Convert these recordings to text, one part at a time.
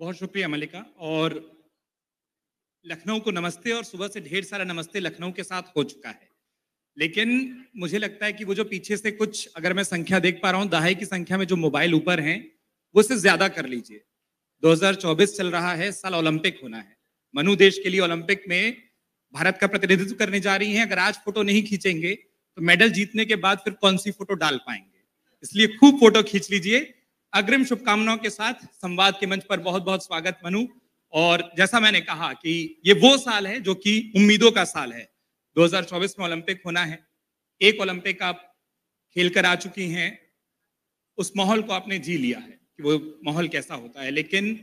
बहुत शुक्रिया मलिका और लखनऊ को नमस्ते और सुबह से ढेर सारा नमस्ते लखनऊ के साथ हो चुका है लेकिन मुझे लगता है कि वो जो पीछे से कुछ अगर मैं संख्या देख पा रहा हूँ दहाई की संख्या में जो मोबाइल ऊपर हैं वो से ज्यादा कर लीजिए 2024 चल रहा है साल ओलंपिक होना है मनु देश के लिए ओलंपिक में भारत का प्रतिनिधित्व करने जा रही है अगर आज फोटो नहीं खींचेंगे तो मेडल जीतने के बाद फिर कौन सी फोटो डाल पाएंगे इसलिए खूब फोटो खींच लीजिए अग्रिम शुभकामनाओं के साथ संवाद के मंच पर बहुत बहुत स्वागत मनु और जैसा मैंने कहा कि ये वो साल है जो कि उम्मीदों का साल है 2024 में ओलंपिक होना है एक ओलंपिक आप खेल कर आ चुकी हैं उस माहौल को आपने जी लिया है कि वो माहौल कैसा होता है लेकिन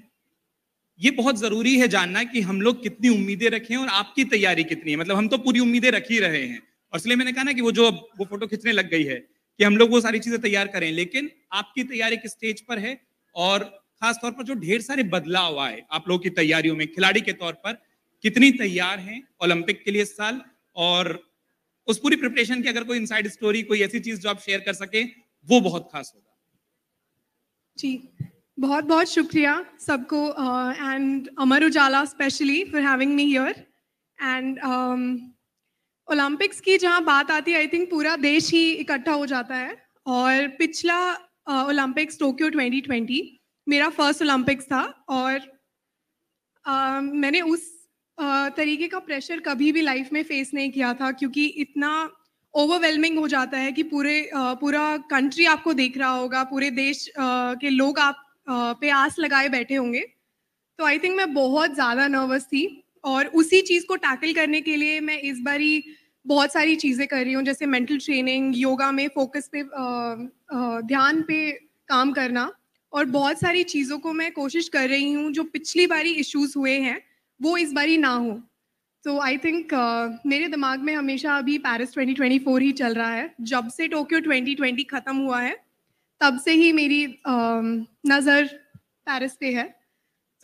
ये बहुत जरूरी है जानना कि हम लोग कितनी उम्मीदें रखें और आपकी तैयारी कितनी है मतलब हम तो पूरी उम्मीदें रख ही रहे हैं और इसलिए मैंने कहा ना कि वो जो वो फोटो खींचने लग गई है कि हम लोग वो सारी चीजें तैयार करें लेकिन आपकी तैयारी किस स्टेज पर है और खास तौर पर जो ढेर सारे बदलाव आए आप लोगों की तैयारियों में खिलाड़ी के तौर पर कितनी तैयार हैं ओलंपिक के लिए इस साल और उस पूरी प्रिपरेशन की अगर कोई इनसाइड स्टोरी कोई ऐसी चीज जो आप शेयर कर सके वो बहुत खास होगा जी बहुत बहुत शुक्रिया सबको and Amar Ujala specially for having me here and Olympics की जहाँ बात आती है आई थिंक पूरा देश ही इकट्ठा हो जाता है और पिछला ओलंपिक्स टोक्यो 2020 मेरा फर्स्ट ओलंपिक्स था और आ, मैंने उस आ, तरीके का प्रेशर कभी भी लाइफ में फेस नहीं किया था क्योंकि इतना ओवरवेलमिंग हो जाता है कि पूरे आ, पूरा कंट्री आपको देख रहा होगा पूरे देश के लोग आप पे आस लगाए बैठे होंगे तो आई थिंक मैं बहुत ज़्यादा नर्वस थी और उसी चीज़ को टैकल करने के लिए मैं इस बारी बहुत सारी चीज़ें कर रही हूँ जैसे मेंटल ट्रेनिंग योगा में फोकस पे ध्यान पे काम करना और बहुत सारी चीज़ों को मैं कोशिश कर रही हूँ जो पिछली बारी इश्यूज हुए हैं वो इस बारी ना हो तो आई थिंक मेरे दिमाग में हमेशा अभी पेरिस 2024 ही चल रहा है जब से टोक्यो 2020 ख़त्म हुआ है तब से ही मेरी uh, नज़र पेरिस पे है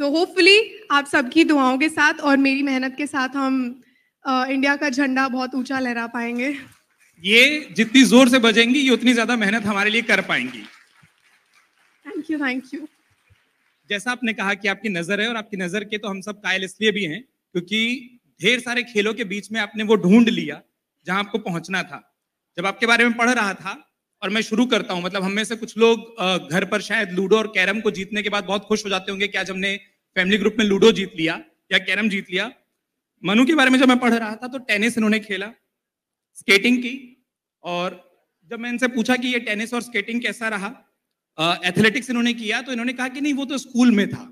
सो होपफुली आप सबकी दुआओं के साथ और मेरी मेहनत के साथ हम आ, इंडिया का झंडा बहुत ऊंचा लहरा पाएंगे ये जितनी जोर से बजेंगी ये उतनी ज्यादा मेहनत हमारे लिए कर पाएंगी थैंक यू थैंक यू जैसा आपने कहा कि आपकी नजर है और आपकी नजर के तो हम सब कायल इसलिए भी हैं क्योंकि ढेर सारे खेलों के बीच में आपने वो ढूंढ लिया जहां आपको पहुंचना था जब आपके बारे में पढ़ रहा था और मैं शुरू करता हूं मतलब हम में से कुछ लोग घर पर शायद लूडो और कैरम को जीतने के बाद बहुत खुश हो जाते होंगे कि आज हमने फैमिली ग्रुप में लूडो जीत लिया या कैरम जीत लिया मनु के बारे में जब मैं पढ़ रहा था तो टेनिस इन्होंने खेला स्केटिंग की और जब मैं इनसे पूछा कि ये टेनिस और स्केटिंग कैसा रहा एथलेटिक्स इन्होंने किया तो इन्होंने कहा कि नहीं वो तो स्कूल में था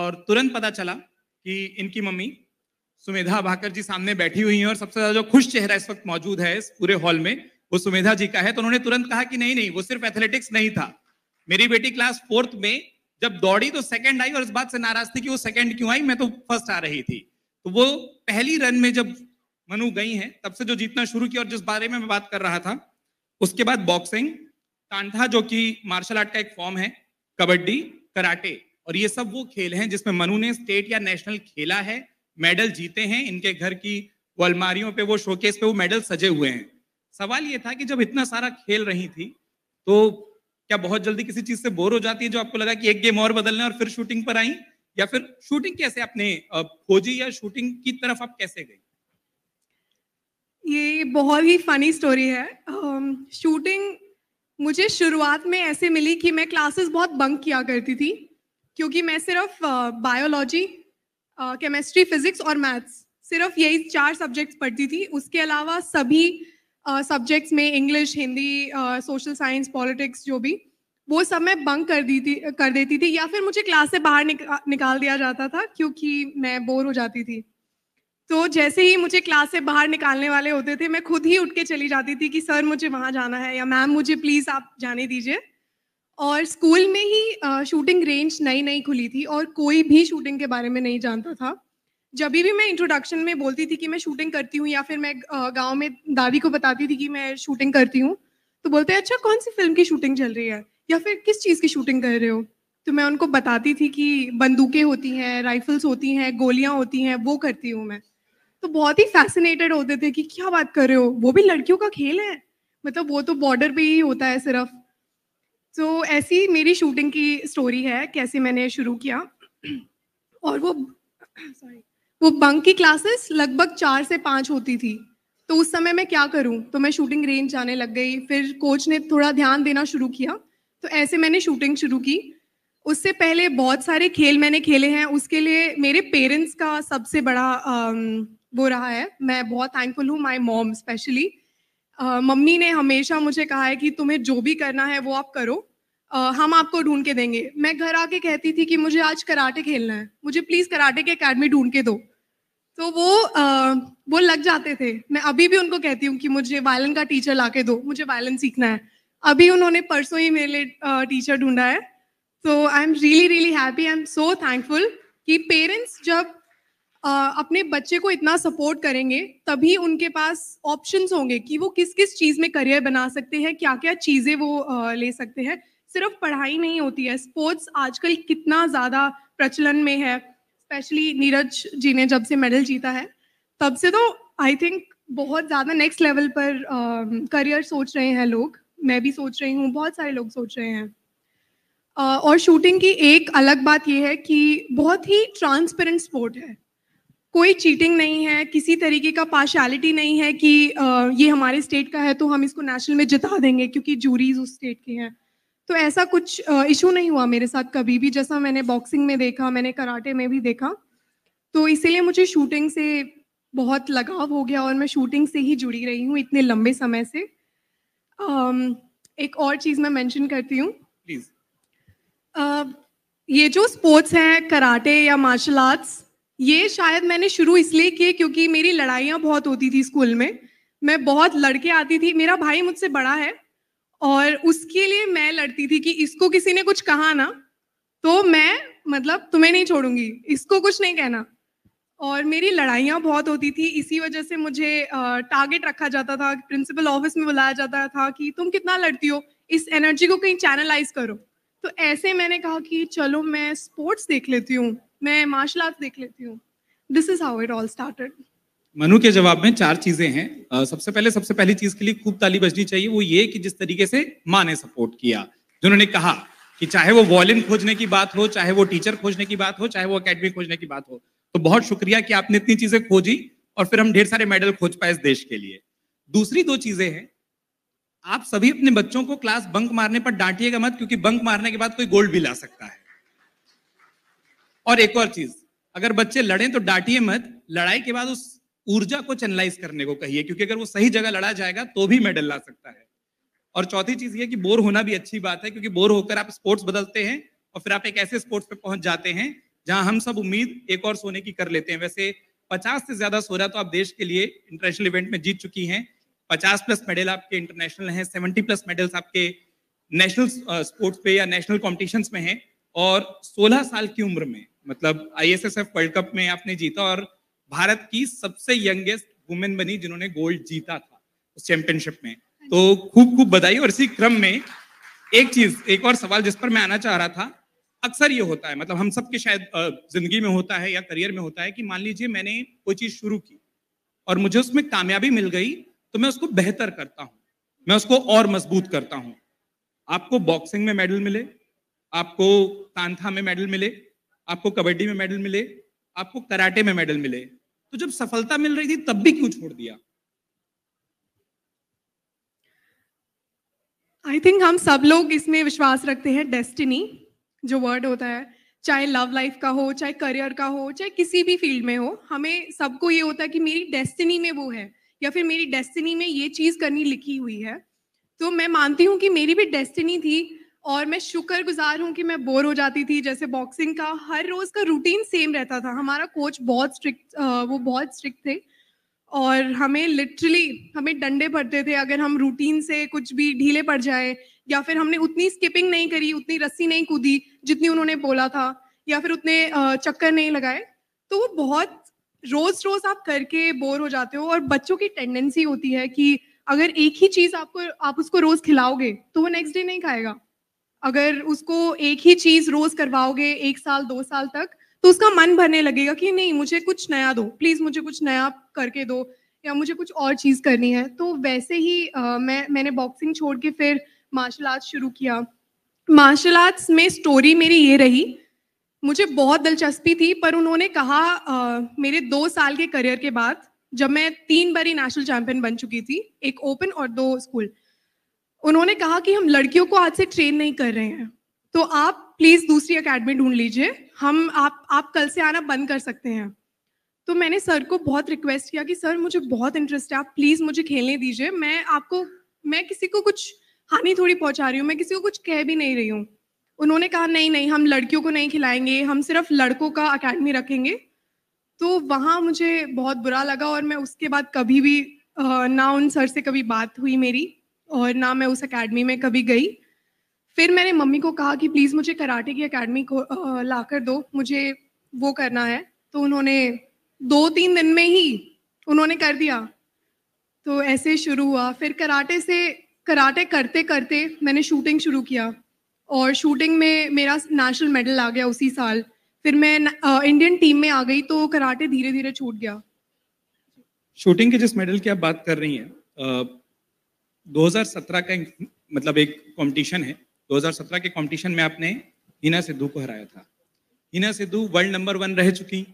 और तुरंत पता चला कि इनकी मम्मी सुमेधा भाकर जी सामने बैठी हुई हैं और सबसे ज्यादा जो खुश चेहरा इस वक्त मौजूद है इस पूरे हॉल में वो सुमेधा जी का है तो उन्होंने तुरंत कहा कि नहीं नहीं वो सिर्फ एथलेटिक्स नहीं था मेरी बेटी क्लास फोर्थ में जब दौड़ी तो सेकंड आई और इस बात से नाराज थी कि वो सेकंड क्यों आई मैं तो फर्स्ट आ रही थी तो वो पहली रन में जब मनु गई हैं तब से जो जीतना शुरू किया और जिस बारे में मैं बात कर रहा था उसके बाद बॉक्सिंग कांठा जो कि मार्शल आर्ट का एक फॉर्म है कबड्डी कराटे और ये सब वो खेल हैं जिसमें मनु ने स्टेट या नेशनल खेला है मेडल जीते हैं इनके घर की वो अलमारियों पे वो शोकेस पे वो मेडल सजे हुए हैं सवाल ये था कि जब इतना सारा खेल रही थी तो क्या बहुत जल्दी किसी चीज से बोर हो जाती है जो आपको लगा कि एक गेम और बदलने और फिर शूटिंग पर आई या फिर शूटिंग कैसे आपने खोजी या शूटिंग की तरफ आप कैसे गई ये बहुत ही फनी स्टोरी है शूटिंग मुझे शुरुआत में ऐसे मिली कि मैं क्लासेस बहुत बंक किया करती थी क्योंकि मैं सिर्फ बायोलॉजी केमिस्ट्री फिजिक्स और मैथ्स सिर्फ यही चार सब्जेक्ट्स पढ़ती थी उसके अलावा सभी सब्जेक्ट्स में English Hindi social science politics जो भी वो सब मैं बंक कर दी थी कर देती थी या फिर मुझे क्लास से बाहर निका, निकाल दिया जाता था क्योंकि मैं बोर हो जाती थी तो जैसे ही मुझे क्लास से बाहर निकालने वाले होते थे मैं खुद ही उठ के चली जाती थी कि सर मुझे वहाँ जाना है या मैम मुझे प्लीज़ आप जाने दीजिए और स्कूल में ही शूटिंग रेंज नई नई खुली थी और कोई भी शूटिंग के बारे में नहीं जानता था जब भी मैं इंट्रोडक्शन में बोलती थी कि मैं शूटिंग करती हूँ या फिर मैं गाँव में दादी को बताती थी कि मैं शूटिंग करती हूँ तो बोलते हैं अच्छा कौन सी फिल्म की शूटिंग चल रही है या फिर किस चीज़ की शूटिंग कर रहे हो तो मैं उनको बताती थी कि बंदूकें होती हैं राइफल्स होती हैं गोलियां होती हैं वो करती हूँ मैं तो बहुत ही फैसिनेटेड होते थे कि क्या बात कर रहे हो वो भी लड़कियों का खेल है मतलब वो तो बॉर्डर पे ही होता है सिर्फ तो ऐसी मेरी शूटिंग की स्टोरी है कैसे मैंने शुरू किया और वो सॉरी वो बंक की क्लासेस लगभग चार से पाँच होती थी तो उस समय मैं क्या करूं तो मैं शूटिंग रेंज जाने लग गई फिर कोच ने थोड़ा ध्यान देना शुरू किया तो ऐसे मैंने शूटिंग शुरू की उससे पहले बहुत सारे खेल मैंने खेले हैं उसके लिए मेरे पेरेंट्स का सबसे बड़ा वो रहा है मैं बहुत थैंकफुल हूँ माई मॉम स्पेशली मम्मी ने हमेशा मुझे कहा है कि तुम्हें जो भी करना है वो आप करो Uh, हम आपको ढूंढ के देंगे मैं घर आके कहती थी कि मुझे आज कराटे खेलना है मुझे प्लीज कराटे की अकेडमी ढूंढ के दो तो वो आ, वो लग जाते थे मैं अभी भी उनको कहती हूँ कि मुझे वायलिन का टीचर ला के दो मुझे वायलिन सीखना है अभी उन्होंने परसों ही मेरे लिए टीचर ढूंढा है तो I am really really happy I am so thankful कि पेरेंट्स जब आ, अपने बच्चे को इतना सपोर्ट करेंगे तभी उनके पास ऑप्शंस होंगे कि वो किस किस चीज़ में करियर बना सकते हैं क्या क्या चीज़ें वो आ, ले सकते हैं सिर्फ पढ़ाई नहीं होती है स्पोर्ट्स आजकल कितना ज़्यादा प्रचलन में है स्पेशली नीरज जी ने जब से मेडल जीता है तब से तो आई थिंक बहुत ज़्यादा नेक्स्ट लेवल पर करियर um, uh, सोच रहे हैं लोग मैं भी सोच रही हूँ बहुत सारे लोग सोच रहे हैं uh, और शूटिंग की एक अलग बात यह है कि बहुत ही ट्रांसपेरेंट स्पोर्ट है कोई चीटिंग नहीं है किसी तरीके का पार्शलिटी नहीं है कि uh, ये हमारे स्टेट का है तो हम इसको नेशनल में जिता देंगे क्योंकि जूरीज उस स्टेट के हैं तो ऐसा कुछ इशू नहीं हुआ मेरे साथ कभी भी जैसा मैंने बॉक्सिंग में देखा मैंने कराटे में भी देखा तो इसीलिए मुझे शूटिंग से बहुत लगाव हो गया और मैं शूटिंग से ही जुड़ी रही हूँ इतने लंबे समय से um, एक और चीज़ मैं मेंशन करती हूँ uh, ये जो स्पोर्ट्स हैं कराटे या मार्शल आर्ट्स ये शायद मैंने शुरू इसलिए किए क्योंकि मेरी लड़ाइयाँ बहुत होती थी स्कूल में मैं बहुत लड़के आती थी मेरा भाई मुझसे बड़ा है और उसके लिए मैं लड़ती थी कि इसको किसी ने कुछ कहा ना तो मैं मतलब तुम्हें नहीं छोड़ूंगी इसको कुछ नहीं कहना और मेरी लड़ाइयाँ बहुत होती थी इसी वजह से मुझे टारगेट रखा जाता था प्रिंसिपल ऑफिस में बुलाया जाता था कि तुम कितना लड़ती हो इस एनर्जी को कहीं चैनलाइज करो तो ऐसे मैंने कहा कि चलो मैं स्पोर्ट्स देख लेती हूँ मैं मार्शल आर्ट्स देख लेती हूँ this is how it all started Manu के जवाब में चार चीजें हैं सबसे पहले सबसे पहली चीज के लिए खूब ताली बजनी चाहिए वो ये कि जिस तरीके से माँ ने सपोर्ट किया जिन्होंने कहा कि चाहे वो वॉलिन खोजने की बात हो चाहे वो टीचर खोजने की बात हो चाहे वो अकेडमी खोजने की बात हो तो बहुत शुक्रिया कि आपने इतनी चीजें खोजी और फिर हम ढेर सारे मेडल खोज पाए इस देश के लिए दूसरी दो चीजें हैं आप सभी अपने बच्चों को क्लास बंक मारने पर डांटिएगा मत क्योंकि बंक मारने के बाद कोई गोल्ड भी ला सकता है और एक और चीज अगर बच्चे लड़े तो डांटिए मत लड़ाई के बाद उस ऊर्जा को चैनलाइज करने को कहिए क्योंकि अगर वो सही जगह लड़ा जाएगा तो भी मेडल ला सकता है और चौथी चीज ये कि बोर होना भी अच्छी बात है क्योंकि बोर होकर आप स्पोर्ट्स बदलते हैं और फिर आप एक ऐसे स्पोर्ट्स पे पहुंच जाते हैं जहां हम सब उम्मीद एक और सोने की कर लेते हैं वैसे पचास से ज्यादा सोना तो आप देश के लिए इंटरनेशनल इवेंट में जीत चुकी हैं पचास प्लस मेडल आपके इंटरनेशनल हैं सेवेंटी प्लस मेडल्स आपके नेशनल स्पोर्ट्स पे या नेशनल कॉम्पिटिशन में हैं और सोलह साल की उम्र में मतलब आई वर्ल्ड कप में आपने जीता और भारत की सबसे यंगेस्ट वुमेन बनी जिन्होंने गोल्ड जीता था उस चैंपियनशिप में हाँ तो खूब खूब बधाई और इसी क्रम में एक चीज एक और सवाल जिस पर मैं आना चाह रहा था अक्सर ये होता है मतलब हम सब के शायद जिंदगी में होता है या करियर में होता है कि मान लीजिए मैंने कोई चीज शुरू की और मुझे उसमें कामयाबी मिल गई तो मैं उसको बेहतर करता हूँ मैं उसको और मजबूत करता हूँ आपको बॉक्सिंग में मेडल मिले आपको कांथा में मेडल मिले आपको कबड्डी में मेडल मिले आपको कराटे में मेडल मिले तो जब सफलता मिल रही थी तब भी क्यों छोड़ दिया आई थिंक हम सब लोग इसमें विश्वास रखते हैं डेस्टिनी जो वर्ड होता है चाहे लव लाइफ का हो चाहे करियर का हो चाहे किसी भी फील्ड में हो हमें सबको ये होता है कि मेरी डेस्टिनी में वो है या फिर मेरी डेस्टिनी में ये चीज करनी लिखी हुई है तो मैं मानती हूँ कि मेरी भी डेस्टिनी थी और मैं शुक्र गुजार हूँ कि मैं बोर हो जाती थी जैसे बॉक्सिंग का हर रोज का रूटीन सेम रहता था हमारा कोच बहुत स्ट्रिक्ट वो बहुत स्ट्रिक्ट थे और हमें लिटरली हमें डंडे पड़ते थे अगर हम रूटीन से कुछ भी ढीले पड़ जाए या फिर हमने उतनी स्किपिंग नहीं करी उतनी रस्सी नहीं कूदी जितनी उन्होंने बोला था या फिर उतने चक्कर नहीं लगाए तो वो बहुत रोज रोज आप करके बोर हो जाते हो और बच्चों की टेंडेंसी होती है कि अगर एक ही चीज आपको आप उसको रोज खिलाओगे तो वो नेक्स्ट डे नहीं खाएगा अगर उसको एक ही चीज रोज करवाओगे एक साल दो साल तक तो उसका मन भरने लगेगा कि नहीं मुझे कुछ नया दो प्लीज मुझे कुछ नया करके दो या मुझे कुछ और चीज करनी है तो वैसे ही आ, मैं मैंने बॉक्सिंग छोड़ के फिर मार्शल आर्ट्स शुरू किया मार्शल आर्ट्स में स्टोरी मेरी ये रही मुझे बहुत दिलचस्पी थी पर उन्होंने कहा आ, मेरे दो साल के करियर के बाद जब मैं तीन बारी नेशनल चैंपियन बन चुकी थी एक ओपन और दो स्कूल उन्होंने कहा कि हम लड़कियों को आज से ट्रेन नहीं कर रहे हैं तो आप प्लीज दूसरी अकेडमी ढूंढ लीजिए हम आप आप कल से आना बंद कर सकते हैं तो मैंने सर को बहुत रिक्वेस्ट किया कि सर मुझे बहुत इंटरेस्ट है आप प्लीज मुझे खेलने दीजिए मैं आपको मैं किसी को कुछ हानि थोड़ी पहुंचा रही हूँ मैं किसी को कुछ कह भी नहीं रही हूँ उन्होंने कहा नहीं नहीं हम लड़कियों को नहीं खिलाएंगे हम सिर्फ लड़कों का अकेडमी रखेंगे तो वहाँ मुझे बहुत बुरा लगा और मैं उसके बाद कभी भी ना उन सर से कभी बात हुई मेरी और ना मैं उस अकेडमी में कभी गई फिर मैंने मम्मी को कहा कि प्लीज़ मुझे कराटे की अकेडमी को ला कर दो मुझे वो करना है तो उन्होंने दो तीन दिन में ही उन्होंने कर दिया तो ऐसे शुरू हुआ फिर कराटे से कराटे करते करते मैंने शूटिंग शुरू किया और शूटिंग में मेरा नेशनल मेडल आ गया उसी साल फिर मैं इंडियन टीम में आ गई तो कराटे धीरे धीरे छूट गया शूटिंग के जिस मेडल की आप बात कर रही हैं 2017 का मतलब एक कंपटीशन है 2017 के कंपटीशन में आपने हिना सिद्धू को हराया था Hina Sidhu world number one रह चुकी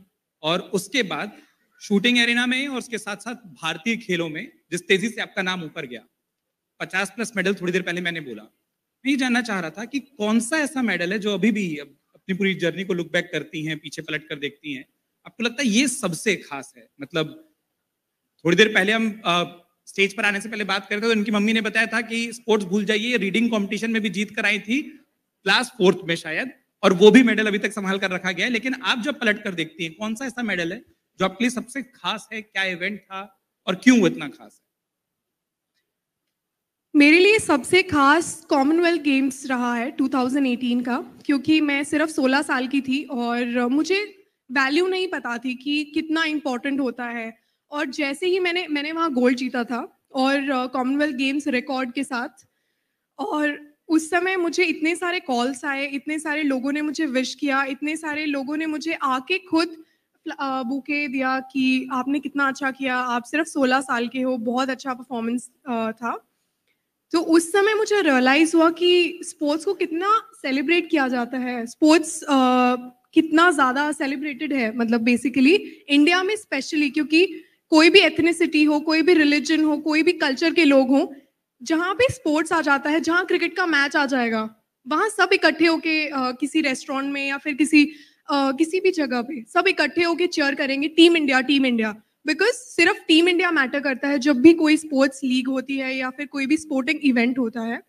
और उसके बाद शूटिंग एरिना में और उसके साथ साथ भारतीय खेलों में जिस तेजी से आपका नाम ऊपर गया 50 प्लस मेडल थोड़ी देर पहले मैंने बोला मैं ये जानना चाह रहा था कि कौन सा ऐसा मेडल है जो अभी भी अपनी पूरी जर्नी को लुक बैक करती हैं पीछे पलट कर देखती हैं आपको लगता है ये सबसे खास है मतलब थोड़ी देर पहले हम स्टेज पर आने से पहले बात करते तो उनकी मम्मी ने बताया था कि स्पोर्ट्स भूल जाइए रीडिंग कॉम्पिटिशन में भी जीत कर आई थी क्लास फोर्थ में शायद और वो भी मेडल अभी तक संभाल कर रखा गया है लेकिन आप जब पलट कर देखती हैं कौन सा ऐसा मेडल है जो आपके लिए सबसे खास है क्या इवेंट था और क्यों वो इतना खास है मेरे लिए सबसे खास कॉमनवेल्थ गेम्स रहा है 2018 का क्योंकि मैं सिर्फ 16 साल की थी और मुझे वैल्यू नहीं पता थी कि कितना इम्पोर्टेंट होता है और जैसे ही मैंने मैंने वहाँ गोल्ड जीता था और कॉमनवेल्थ गेम्स रिकॉर्ड के साथ और उस समय मुझे इतने सारे कॉल्स आए इतने सारे लोगों ने मुझे विश किया इतने सारे लोगों ने मुझे आके खुद बुके uh, दिया कि आपने कितना अच्छा किया आप सिर्फ 16 साल के हो बहुत अच्छा परफॉर्मेंस uh, था तो उस समय मुझे रियलाइज हुआ कि स्पोर्ट्स को कितना सेलिब्रेट किया जाता है स्पोर्ट्स uh, कितना ज़्यादा सेलिब्रेटेड है मतलब बेसिकली इंडिया में स्पेशली क्योंकि कोई भी एथनिसिटी हो कोई भी रिलीजन हो कोई भी कल्चर के लोग हो जहाँ पे स्पोर्ट्स आ जाता है जहाँ क्रिकेट का मैच आ जाएगा वहाँ सब इकट्ठे होके किसी रेस्टोरेंट में या फिर किसी आ, किसी भी जगह पे सब इकट्ठे होके चेयर करेंगे team India team India because सिर्फ टीम इंडिया मैटर करता है जब भी कोई स्पोर्ट्स लीग होती है या फिर कोई भी स्पोर्टिंग इवेंट होता है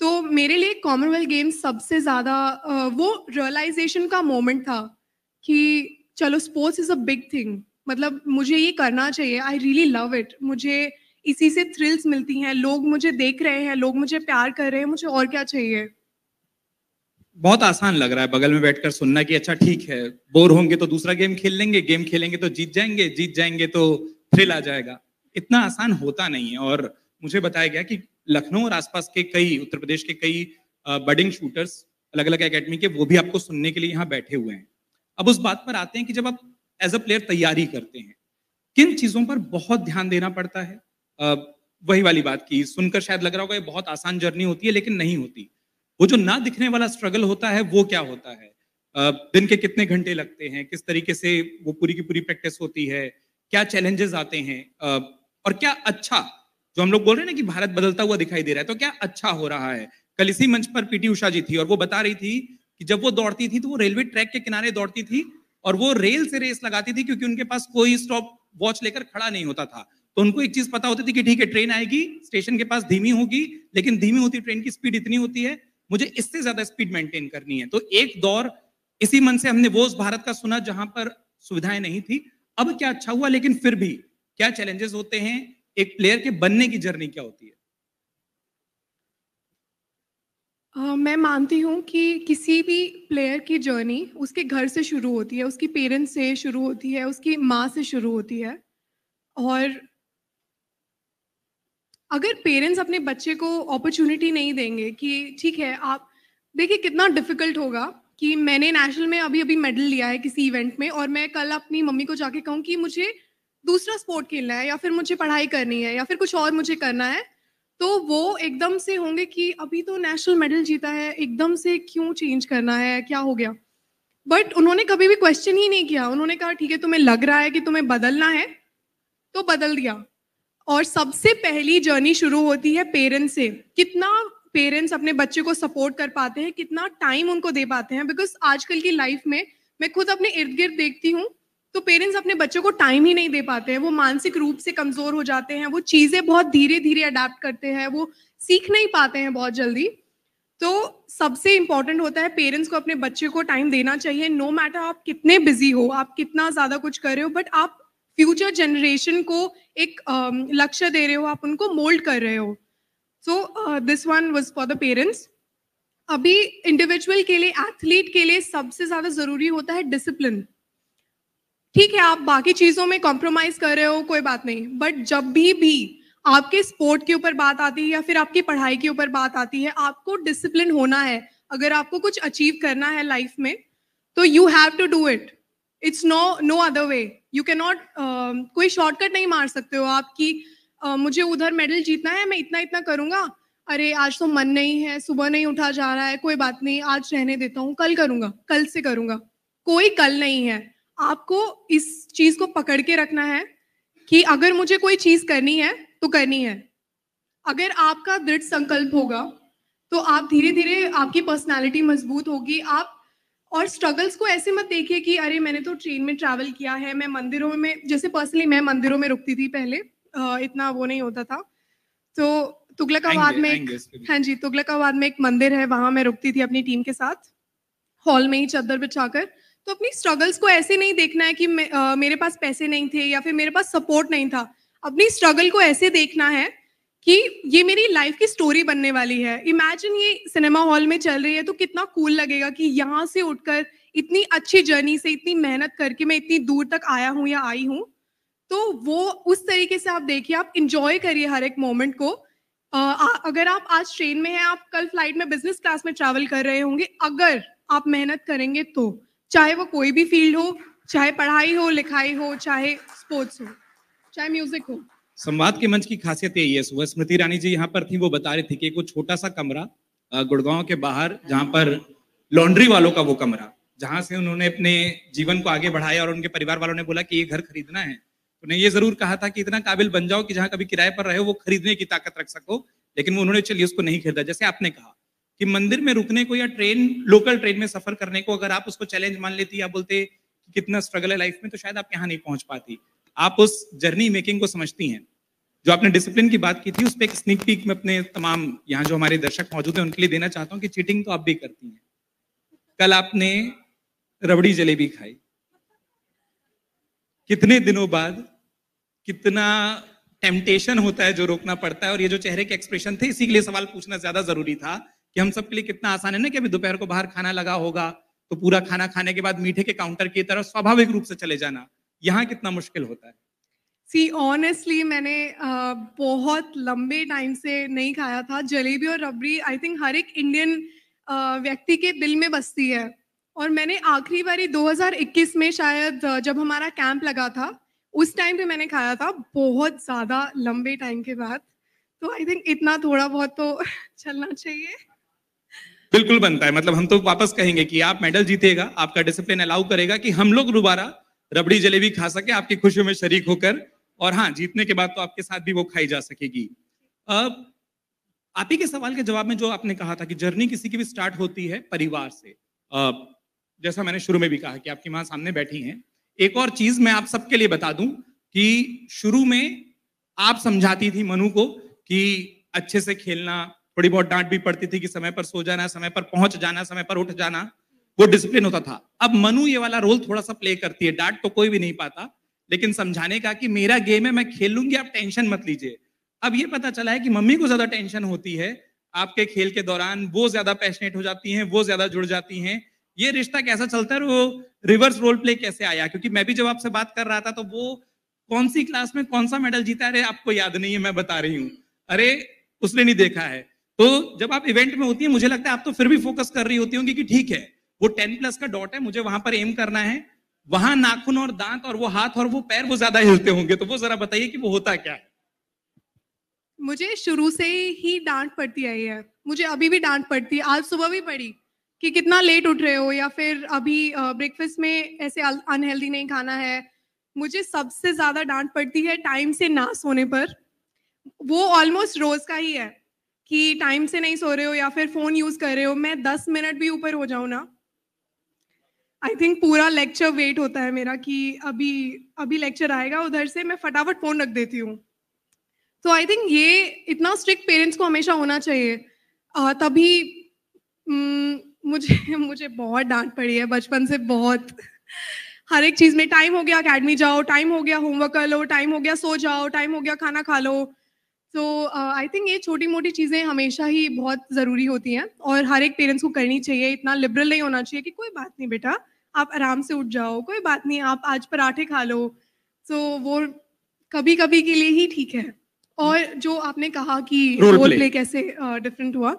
तो मेरे लिए कॉमनवेल्थ गेम्स सबसे ज़्यादा वो रियलाइजेशन का मोमेंट था कि चलो sports is a big thing मतलब मुझे ये करना चाहिए आई रियली लव इट मुझे इसी से थ्रिल्स मिलती हैं लोग मुझे देख रहे हैं लोग मुझे प्यार कर रहे हैं मुझे और क्या चाहिए बहुत आसान लग रहा है बगल में बैठकर सुनना कि अच्छा ठीक है बोर होंगे तो दूसरा गेम खेल लेंगे गेम खेलेंगे तो जीत जाएंगे जीत जाएंगे तो थ्रिल आ जाएगा इतना आसान होता नहीं है और मुझे बताया गया कि लखनऊ और आसपास के कई उत्तर प्रदेश के कई बडिंग शूटर्स अलग अलग अकेडमी के वो भी आपको सुनने के लिए यहाँ बैठे हुए हैं अब उस बात पर आते हैं कि जब आप एज अ प्लेयर तैयारी करते हैं किन चीजों पर बहुत ध्यान देना पड़ता है वही वाली बात की सुनकर शायद लग रहा होगा ये बहुत आसान जर्नी होती है लेकिन नहीं होती वो जो ना दिखने वाला स्ट्रगल होता है वो क्या होता है दिन के कितने घंटे लगते हैं किस तरीके से वो पूरी की पूरी प्रैक्टिस होती है क्या चैलेंजेस आते हैं और क्या अच्छा जो हम लोग बोल रहे हैं ना कि भारत बदलता हुआ दिखाई दे रहा है तो क्या अच्छा हो रहा है कल इसी मंच पर पीटी उषा जी थी और वो बता रही थी कि जब वो दौड़ती थी तो वो रेलवे ट्रैक के किनारे दौड़ती थी और वो रेल से रेस लगाती थी क्योंकि उनके पास कोई स्टॉप वॉच लेकर खड़ा नहीं होता था तो उनको एक चीज पता होती थी कि ठीक है ट्रेन आएगी स्टेशन के पास धीमी होगी लेकिन धीमी होती ट्रेन की स्पीड इतनी होती है मुझे इससे ज्यादा स्पीड मेंटेन करनी है तो एक दौर इसी मन से हमने वो उस भारत का सुना जहां पर सुविधाएं नहीं थी अब क्या अच्छा हुआ लेकिन फिर भी क्या चैलेंजेस होते हैं एक प्लेयर के बनने की जर्नी क्या होती है मैं मानती हूँ कि किसी भी प्लेयर की जर्नी उसके घर से शुरू होती है उसकी पेरेंट्स से शुरू होती है उसकी माँ से शुरू होती है और अगर पेरेंट्स अपने बच्चे को अपॉर्चुनिटी नहीं देंगे कि ठीक है आप देखिए कितना डिफिकल्ट होगा कि मैंने नेशनल में अभी अभी मेडल लिया है किसी इवेंट में और मैं कल अपनी मम्मी को जाके कहूँ कि मुझे दूसरा स्पोर्ट खेलना है या फिर मुझे पढ़ाई करनी है या फिर कुछ और मुझे करना है तो वो एकदम से होंगे कि अभी तो नेशनल मेडल जीता है एकदम से क्यों चेंज करना है क्या हो गया बट उन्होंने कभी भी क्वेश्चन ही नहीं किया उन्होंने कहा ठीक है तुम्हें लग रहा है कि तुम्हें बदलना है तो बदल दिया और सबसे पहली जर्नी शुरू होती है पेरेंट्स से कितना पेरेंट्स अपने बच्चे को सपोर्ट कर पाते हैं कितना टाइम उनको दे पाते हैं बिकॉज आजकल की लाइफ में मैं खुद अपने इर्द गिर्द देखती हूँ तो पेरेंट्स अपने बच्चों को टाइम ही नहीं दे पाते हैं वो मानसिक रूप से कमजोर हो जाते हैं वो चीजें बहुत धीरे धीरे अडेप्ट करते हैं वो सीख नहीं पाते हैं बहुत जल्दी तो सबसे इम्पॉर्टेंट होता है पेरेंट्स को अपने बच्चे को टाइम देना चाहिए नो no मैटर आप कितने बिजी हो आप कितना ज्यादा कुछ कर रहे हो बट आप फ्यूचर जनरेशन को एक लक्ष्य दे रहे हो आप उनको मोल्ड कर रहे हो so this one was for the parents अभी इंडिविजुअल के लिए एथलीट के लिए सबसे ज्यादा जरूरी होता है डिसिप्लिन ठीक है आप बाकी चीजों में कॉम्प्रोमाइज कर रहे हो कोई बात नहीं बट जब भी भी आपके स्पोर्ट के ऊपर बात आती है या फिर आपकी पढ़ाई के ऊपर बात आती है आपको डिसिप्लिन होना है अगर आपको कुछ अचीव करना है लाइफ में तो you have to do it it's no no other way you can not कोई शॉर्टकट नहीं मार सकते हो आपकी uh, मुझे उधर मेडल जीतना है मैं इतना इतना करूंगा अरे आज तो मन नहीं है सुबह नहीं उठा जा रहा है कोई बात नहीं आज रहने देता हूँ कल करूंगा कल से करूंगा कोई कल नहीं है आपको इस चीज को पकड़ के रखना है कि अगर मुझे कोई चीज करनी है तो करनी है अगर आपका दृढ़ संकल्प होगा तो आप धीरे धीरे आपकी पर्सनालिटी मजबूत होगी आप और स्ट्रगल्स को ऐसे मत देखिए कि अरे मैंने तो ट्रेन में ट्रैवल किया है मैं मंदिरों में जैसे पर्सनली मैं मंदिरों में रुकती थी पहले इतना वो नहीं होता था तो तुगलकाबाद में एक हाँ जी तुगलकाबाद में एक मंदिर है वहां मैं रुकती थी अपनी टीम के साथ हॉल में ही चादर बिछाकर तो अपनी स्ट्रगल्स को ऐसे नहीं देखना है कि मे, आ, मेरे पास पैसे नहीं थे या फिर मेरे पास सपोर्ट नहीं था अपनी स्ट्रगल को ऐसे देखना है कि ये मेरी लाइफ की स्टोरी बनने वाली है इमेजिन ये सिनेमा हॉल में चल रही है तो कितना कूल लगेगा कि यहाँ से उठकर इतनी अच्छी जर्नी से इतनी मेहनत करके मैं इतनी दूर तक आया हूँ या आई हूँ तो वो उस तरीके से आप देखिए आप इंजॉय करिए हर एक मोमेंट को आ, आ, अगर आप आज ट्रेन में हैं आप कल फ्लाइट में बिजनेस क्लास में ट्रैवल कर रहे होंगे अगर आप मेहनत करेंगे तो चाहे वो कोई भी फील्ड हो चाहे पढ़ाई हो लिखाई हो चाहे स्पोर्ट्स हो चाहे म्यूजिक हो संवाद के मंच की खासियत यही है सुबह स्मृति ईरानी जी यहाँ पर थी वो बता रही थी कि एक वो छोटा सा कमरा गुड़गांव के बाहर जहाँ पर लॉन्ड्री वालों का वो कमरा जहाँ से उन्होंने अपने जीवन को आगे बढ़ाया और उनके परिवार वालों ने बोला कि ये घर खरीदना है उन्हें ये जरूर कहा था कि इतना काबिल बन जाओ कि जहाँ कभी किराए पर रहे वो खरीदने की ताकत रख सको लेकिन वो उन्होंने चलिए उसको नहीं खरीदा जैसे आपने कहा कि मंदिर में रुकने को या ट्रेन लोकल ट्रेन में सफर करने को अगर आप उसको चैलेंज मान लेती या बोलते कि कितना स्ट्रगल है लाइफ में तो शायद आप यहाँ नहीं पहुंच पाती आप उस जर्नी मेकिंग को समझती हैं जो आपने डिसिप्लिन की बात की थी उस पर एक स्निक पीक में अपने तमाम यहाँ जो हमारे दर्शक मौजूद हैं उनके लिए देना चाहता हूँ कि चीटिंग तो आप भी करती हैं कल आपने रबड़ी जलेबी खाई कितने दिनों बाद कितना टेम्पटेशन होता है जो रोकना पड़ता है और ये जो चेहरे के एक्सप्रेशन थे इसी के लिए सवाल पूछना ज्यादा जरूरी था कि हम सबके लिए कितना आसान है ना कि अभी दोपहर को बाहर खाना लगा होगा तो पूरा खाना खाने के बाद मीठे के काउंटर की तरफ स्वाभाविक रूप से चले जाना यहाँ कितना मुश्किल होता है सी ऑनेस्टली मैंने बहुत लंबे टाइम से नहीं खाया था जलेबी और रबड़ी आई थिंक हर एक इंडियन व्यक्ति के दिल में बसती है और मैंने आखिरी बारी 2021 में शायद जब हमारा कैंप लगा था उस टाइम पे मैंने खाया था बहुत ज़्यादा लंबे टाइम के बाद तो आई थिंक इतना थोड़ा बहुत तो चलना चाहिए बिल्कुल बनता है मतलब हम तो वापस कहेंगे कि आप मेडल जीतेगा आपका डिसिप्लिन अलाउ करेगा कि हम लोग दोबारा रबड़ी जलेबी खा सके आपकी खुशियों में शरीक होकर और हाँ जीतने के बाद तो आपके साथ भी वो खाई जा सकेगी अब आप ही के सवाल के जवाब में जो आपने कहा था कि जर्नी किसी की भी स्टार्ट होती है परिवार से अब जैसा मैंने शुरू में भी कहा कि आपकी माँ सामने बैठी हैं एक और चीज मैं आप सबके लिए बता दूं कि शुरू में आप समझाती थी मनु को कि अच्छे से खेलना थोड़ी बहुत डांट भी पड़ती थी कि समय पर सो जाना समय पर पहुंच जाना समय पर उठ जाना वो डिसिप्लिन होता था अब मनु ये वाला रोल थोड़ा सा प्ले करती है डांट तो कोई भी नहीं पाता लेकिन समझाने का कि मेरा गेम है मैं खेल लूंगी आप टेंशन मत लीजिए अब ये पता चला है कि मम्मी को ज्यादा टेंशन होती है आपके खेल के दौरान वो ज्यादा पैशनेट हो जाती हैं वो ज्यादा जुड़ जाती हैं ये रिश्ता कैसा चलता है वो रिवर्स रोल प्ले कैसे आया क्योंकि मैं भी जब आपसे बात कर रहा था तो वो कौन सी क्लास में कौन सा मेडल जीता अरे आपको याद नहीं है मैं बता रही हूँ अरे उसने नहीं देखा है तो जब आप इवेंट में होती है मुझे लगता है आप तो फिर भी फोकस कर रही होती होंगी कि ठीक है वो टेन प्लस का डॉट है मुझे वहां पर एम करना है वहां नाखून और दांत और वो हाथ और वो पैर वो ज्यादा हिलते होंगे तो वो जरा बताइए कि वो होता क्या है मुझे शुरू से ही डांट पड़ती आई है मुझे अभी भी डांट पड़ती है आज सुबह भी पड़ी कि कितना लेट उठ रहे हो या फिर अभी ब्रेकफास्ट में ऐसे अनहेल्दी नहीं खाना है मुझे सबसे ज्यादा डांट पड़ती है टाइम से ना सोने पर वो ऑलमोस्ट रोज का ही है कि टाइम से नहीं सो रहे हो या फिर फोन यूज कर रहे हो मैं दस मिनट भी ऊपर हो जाऊँ ना आई थिंक पूरा लेक्चर वेट होता है मेरा कि अभी अभी लेक्चर आएगा उधर से मैं फटाफट फोन रख देती हूँ तो आई थिंक ये इतना स्ट्रिक्ट पेरेंट्स को हमेशा होना चाहिए आ, तभी हम्म, मुझे मुझे बहुत डांट पड़ी है बचपन से बहुत हर एक चीज में टाइम हो गया अकेडमी जाओ टाइम हो गया होमवर्क कर लो टाइम हो गया सो जाओ टाइम हो गया खाना खा लो तो आई थिंक ये छोटी मोटी चीज़ें हमेशा ही बहुत ज़रूरी होती हैं और हर एक पेरेंट्स को करनी चाहिए इतना लिबरल नहीं होना चाहिए कि कोई बात नहीं बेटा आप आराम से उठ जाओ कोई बात नहीं आप आज पराठे खा लो सो so, वो कभी कभी के लिए ही ठीक है और जो आपने कहा कि रोल प्ले कैसे डिफरेंट uh, हुआ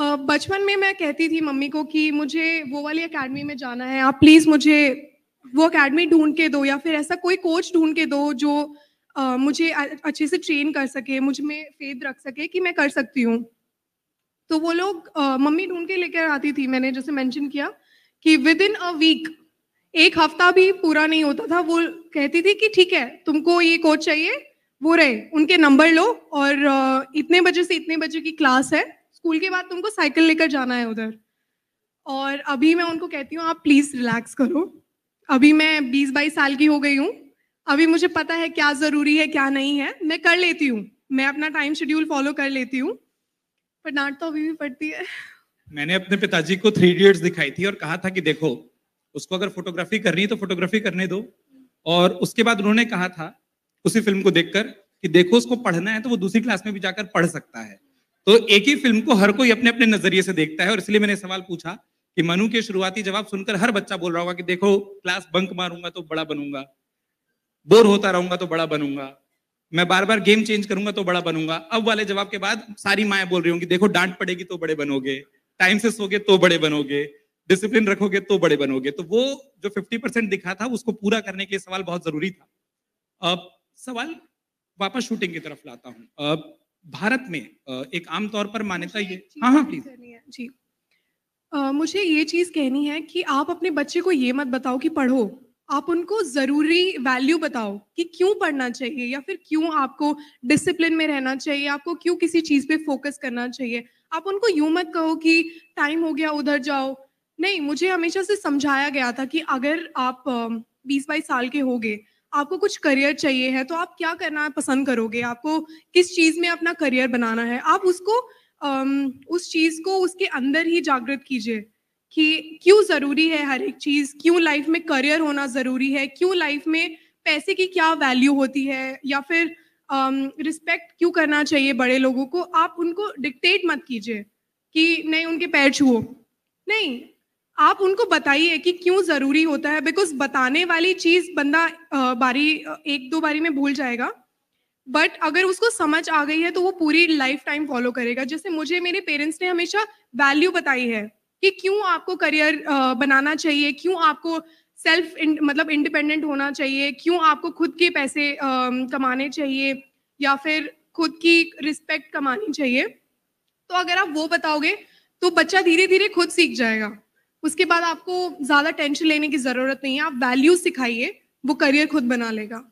uh, बचपन में मैं कहती थी मम्मी को कि मुझे वो वाली एकेडमी में जाना है आप प्लीज़ मुझे वो एकेडमी ढूंढ के दो या फिर ऐसा कोई कोच ढूंढ के दो जो मुझे अच्छे से ट्रेन कर सके मुझ में फेद रख सके कि मैं कर सकती हूँ तो वो लोग मम्मी ढूंढ के लेकर आती थी मैंने जैसे मेंशन किया कि विद इन अ वीक एक हफ्ता भी पूरा नहीं होता था वो कहती थी कि ठीक है तुमको ये कोच चाहिए वो रहे उनके नंबर लो और इतने बजे से इतने बजे की क्लास है स्कूल के बाद तुमको साइकिल लेकर जाना है उधर और अभी मैं उनको कहती हूँ आप प्लीज़ रिलैक्स करो अभी मैं बीस बाईस साल की हो गई हूँ अभी मुझे पता है क्या जरूरी है क्या नहीं है मैं कर लेती हूँ मैं अपना टाइम शेड्यूल फॉलो कर लेती हूँ पर डांट तो अभी भी पड़ती है मैंने अपने पिताजी को थ्री इडियट्स दिखाई थी और कहा था कि देखो उसको अगर फोटोग्राफी करनी है तो फोटोग्राफी करने दो और उसके बाद उन्होंने कहा था उसी फिल्म को देखकर कि देखो उसको पढ़ना है तो वो दूसरी क्लास में भी जाकर पढ़ सकता है तो एक ही फिल्म को हर कोई अपने अपने नजरिए से देखता है और इसलिए मैंने सवाल पूछा कि मनु के शुरुआती जवाब सुनकर हर बच्चा बोल रहा होगा कि देखो क्लास बंक मारूंगा तो बड़ा बनूंगा बोर होता रहूंगा तो बड़ा बनूंगा मैं बार बार गेम चेंज करूंगा तो बड़ा बनूंगा अब वाले जवाब के बाद सारी माएँ बोल रही होंगी देखो डांट पड़ेगी तो बड़े बनोगे टाइम से सोगे तो बड़े बनोगे डिसिप्लिन रखोगे तो बड़े बनोगे तो वो जो फिफ्टी परसेंट दिखा था उसको पूरा करने के लिए सवाल बहुत जरूरी था अब सवाल वापस शूटिंग की तरफ लाता हूँ अब भारत में एक आमतौर पर मान्यता ये हाँ हाँ प्लीज जी आ, मुझे ये चीज कहनी है कि आप अपने बच्चे को ये मत बताओ कि पढ़ो आप उनको जरूरी वैल्यू बताओ कि क्यों पढ़ना चाहिए या फिर क्यों आपको डिसिप्लिन में रहना चाहिए आपको क्यों किसी चीज पे फोकस करना चाहिए आप उनको यूं मत कहो कि टाइम हो गया उधर जाओ नहीं मुझे हमेशा से समझाया गया था कि अगर आप बीस बाईस साल के होगे आपको कुछ करियर चाहिए है तो आप क्या करना पसंद करोगे आपको किस चीज में अपना करियर बनाना है आप उसको उस चीज को उसके अंदर ही जागृत कीजिए कि क्यों ज़रूरी है हर एक चीज़ क्यों लाइफ में करियर होना ज़रूरी है क्यों लाइफ में पैसे की क्या वैल्यू होती है या फिर रिस्पेक्ट um, क्यों करना चाहिए बड़े लोगों को आप उनको डिक्टेट मत कीजिए कि नहीं उनके पैर छुओ नहीं आप उनको बताइए कि क्यों ज़रूरी होता है बिकॉज बताने वाली चीज़ बंदा बारी एक दो बारी में भूल जाएगा बट अगर उसको समझ आ गई है तो वो पूरी लाइफ टाइम फॉलो करेगा जैसे मुझे मेरे पेरेंट्स ने हमेशा वैल्यू बताई है कि क्यों आपको करियर बनाना चाहिए क्यों आपको सेल्फ मतलब इंडिपेंडेंट होना चाहिए क्यों आपको खुद के पैसे कमाने चाहिए या फिर खुद की रिस्पेक्ट कमानी चाहिए तो अगर आप वो बताओगे तो बच्चा धीरे धीरे खुद सीख जाएगा उसके बाद आपको ज्यादा टेंशन लेने की जरूरत नहीं है आप वैल्यू सिखाइए वो करियर खुद बना लेगा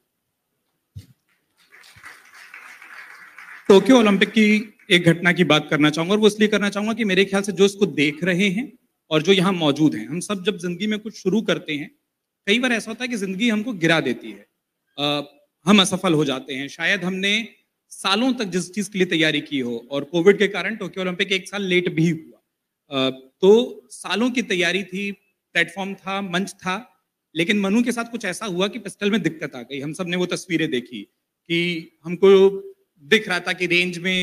टोक्यो ओलंपिक की एक घटना की बात करना चाहूंगा और वो इसलिए करना चाहूंगा कि मेरे ख्याल से जो इसको देख रहे हैं और जो यहाँ मौजूद हैं हम सब जब जिंदगी में कुछ शुरू करते हैं कई बार ऐसा होता है कि जिंदगी हमको गिरा देती है आ, हम असफल हो जाते हैं शायद हमने सालों तक जिस चीज के लिए तैयारी की हो और कोविड के कारण टोक्यो ओलंपिक एक साल लेट भी हुआ आ, तो सालों की तैयारी थी प्लेटफॉर्म था मंच था लेकिन मनु के साथ कुछ ऐसा हुआ कि पिस्टल में दिक्कत आ गई हम सब ने वो तस्वीरें देखी कि हमको दिख रहा था कि रेंज में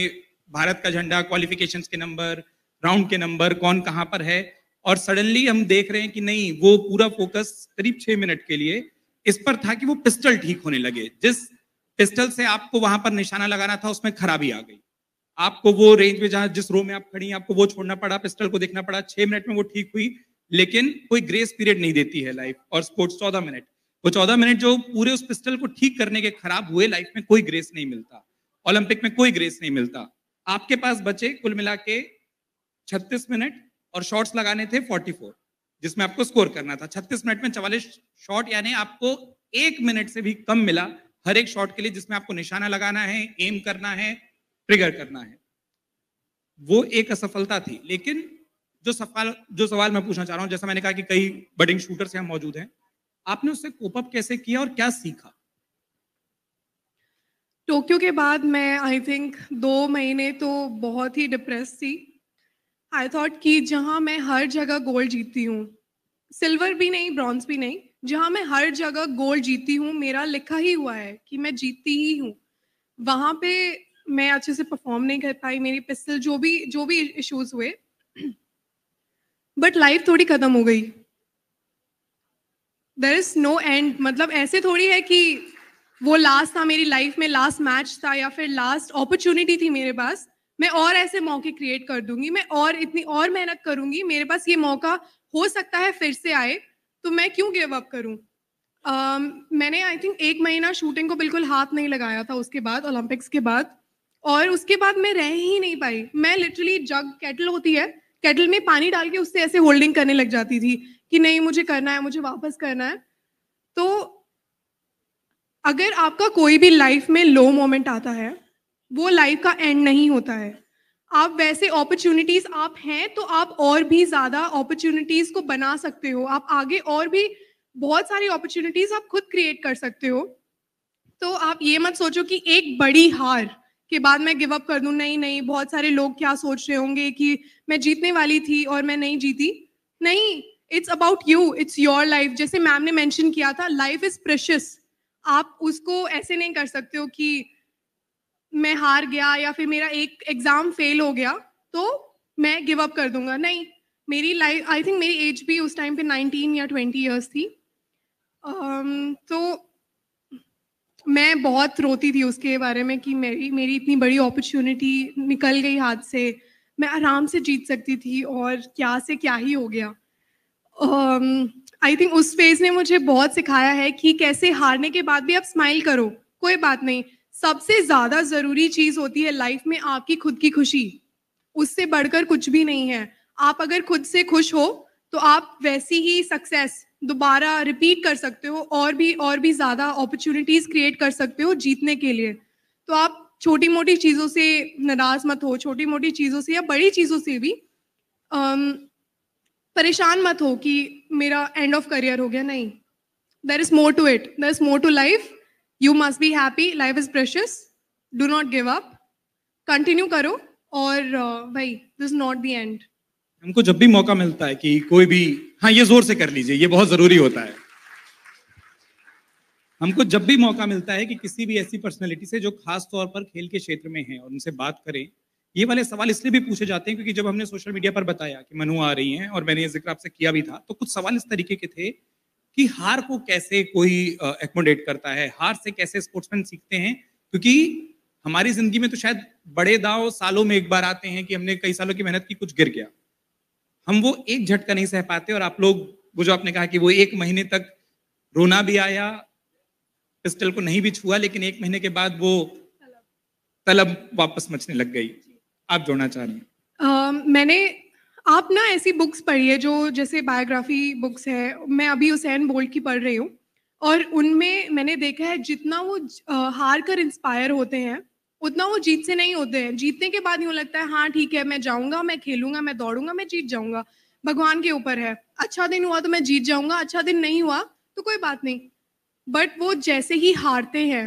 भारत का झंडा क्वालिफिकेशंस के नंबर राउंड के नंबर कौन कहाँ पर है और सडनली हम देख रहे हैं कि नहीं वो पूरा फोकस करीब छह मिनट के लिए इस पर था कि वो पिस्टल ठीक होने लगे जिस पिस्टल से आपको वहां पर निशाना लगाना था उसमें खराबी आ गई आपको वो रेंज में जहां जिस रो में आप खड़ी आपको वो छोड़ना पड़ा पिस्टल को देखना पड़ा छह मिनट में वो ठीक हुई लेकिन कोई ग्रेस पीरियड नहीं देती है लाइफ और स्पोर्ट्स चौदह मिनट वो चौदह मिनट जो पूरे उस पिस्टल को ठीक करने के खराब हुए लाइफ में कोई ग्रेस नहीं मिलता ओलंपिक में कोई ग्रेस नहीं मिलता आपके पास बचे कुल मिला के छत्तीस मिनट और शॉट्स लगाने थे 44 जिसमें आपको स्कोर करना था 36 मिनट में चवालीस शॉट यानी आपको एक मिनट से भी कम मिला हर एक शॉट के लिए जिसमें आपको निशाना लगाना है एम करना है ट्रिगर करना है वो एक असफलता थी लेकिन जो सफल जो सवाल मैं पूछना चाह रहा हूं जैसा मैंने कहा कि कई बडिंग शूटर्स यहां मौजूद हैं आपने उससे कोप अप कैसे किया और क्या सीखा टोक्यो के बाद मैं आई थिंक दो महीने तो बहुत ही डिप्रेस थी आई थॉट कि जहाँ मैं हर जगह गोल्ड जीतती हूँ सिल्वर भी नहीं ब्रॉन्ज भी नहीं जहाँ मैं हर जगह गोल्ड जीती हूँ मेरा लिखा ही हुआ है कि मैं जीतती ही हूँ वहाँ पे मैं अच्छे से परफॉर्म नहीं कर पाई मेरी पिस्टल जो भी जो भी इश्यूज हुए बट लाइफ थोड़ी ख़त्म हो गई देर इज़ नो एंड मतलब ऐसे थोड़ी है कि वो लास्ट था मेरी लाइफ में लास्ट मैच था या फिर लास्ट अपॉर्चुनिटी थी मेरे पास मैं और ऐसे मौके क्रिएट कर दूंगी मैं और इतनी और मेहनत करूंगी मेरे पास ये मौका हो सकता है फिर से आए तो मैं क्यों गिव अप करूं um, मैंने आई थिंक एक महीना शूटिंग को बिल्कुल हाथ नहीं लगाया था उसके बाद ओलंपिक्स के बाद और उसके बाद मैं रह ही नहीं पाई मैं लिटरली जग कैटल होती है कैटल में पानी डाल के उससे ऐसे होल्डिंग करने लग जाती थी कि नहीं मुझे करना है मुझे वापस करना है तो अगर आपका कोई भी लाइफ में लो मोमेंट आता है वो लाइफ का एंड नहीं होता है आप वैसे अपॉर्चुनिटीज आप हैं तो आप और भी ज्यादा अपॉर्चुनिटीज को बना सकते हो आप आगे और भी बहुत सारी अपॉर्चुनिटीज आप खुद क्रिएट कर सकते हो तो आप ये मत सोचो कि एक बड़ी हार के बाद मैं गिव अप कर दूं नहीं नहीं बहुत सारे लोग क्या सोच रहे होंगे कि मैं जीतने वाली थी और मैं नहीं जीती नहीं it's about you it's your life जैसे मैम ने मेंशन किया था लाइफ इज प्रेशियस आप उसको ऐसे नहीं कर सकते हो कि मैं हार गया या फिर मेरा एक एग्जाम फेल हो गया तो मैं गिव अप कर दूंगा नहीं मेरी लाइफ आई थिंक मेरी एज भी उस टाइम पे 19 या 20 इयर्स थी um, तो मैं बहुत रोती थी उसके बारे में कि मेरी मेरी इतनी बड़ी अपॉर्चुनिटी निकल गई हाथ से मैं आराम से जीत सकती थी और क्या से क्या ही हो गया um, आई थिंक उस फेज ने मुझे बहुत सिखाया है कि कैसे हारने के बाद भी आप स्माइल करो कोई बात नहीं सबसे ज्यादा जरूरी चीज होती है लाइफ में आपकी खुद की खुशी उससे बढ़कर कुछ भी नहीं है आप अगर खुद से खुश हो तो आप वैसी ही सक्सेस दोबारा रिपीट कर सकते हो और भी और भी ज्यादा अपॉर्चुनिटीज क्रिएट कर सकते हो जीतने के लिए तो आप छोटी मोटी चीजों से नाराज मत हो छोटी मोटी चीजों से या बड़ी चीजों से भी um, परेशान मत हो कि मेरा एंड ऑफ करियर हो गया नहीं there is more to it there is more to life you must be happy life is precious do not give up continue करो और भाई दिस नॉट दी एंड हमको जब भी मौका मिलता है कि कोई भी हाँ ये जोर से कर लीजिए ये बहुत जरूरी होता है हमको जब भी मौका मिलता है कि किसी भी ऐसी पर्सनैलिटी से जो खास तौर पर खेल के क्षेत्र में है और उनसे बात करें ये वाले सवाल इसलिए भी पूछे जाते हैं क्योंकि जब हमने सोशल मीडिया पर बताया कि मनु आ रही हैं और मैंने ये जिक्र आपसे किया भी था तो कुछ सवाल इस तरीके के थे कि हार को कैसे कोई एकोमोडेट करता है हार से कैसे स्पोर्ट्समैन सीखते हैं क्योंकि हमारी जिंदगी में तो शायद बड़े दाव सालों में एक बार आते हैं कि हमने कई सालों की मेहनत की कुछ गिर गया हम वो एक झटका नहीं सह पाते और आप लोग वो जो आपने कहा कि वो एक महीने तक रोना भी आया पिस्टल को नहीं भी छुआ लेकिन एक महीने के बाद वो तलब वापस मचने लग गई आप जोड़ना चाह रही मैंने आप ना ऐसी बुक्स पढ़ी है जो जैसे बायोग्राफी बुक्स है मैं अभी हुसैन बोल्ट की पढ़ रही हूँ और उनमें मैंने देखा है जितना वो हार कर इंस्पायर होते हैं उतना वो जीत से नहीं होते हैं जीतने के बाद यूँ लगता है हाँ ठीक है मैं जाऊँगा मैं खेलूंगा मैं दौड़ूंगा मैं जीत जाऊँगा भगवान के ऊपर है अच्छा दिन हुआ तो मैं जीत जाऊँगा अच्छा दिन नहीं हुआ तो कोई बात नहीं बट वो जैसे ही हारते हैं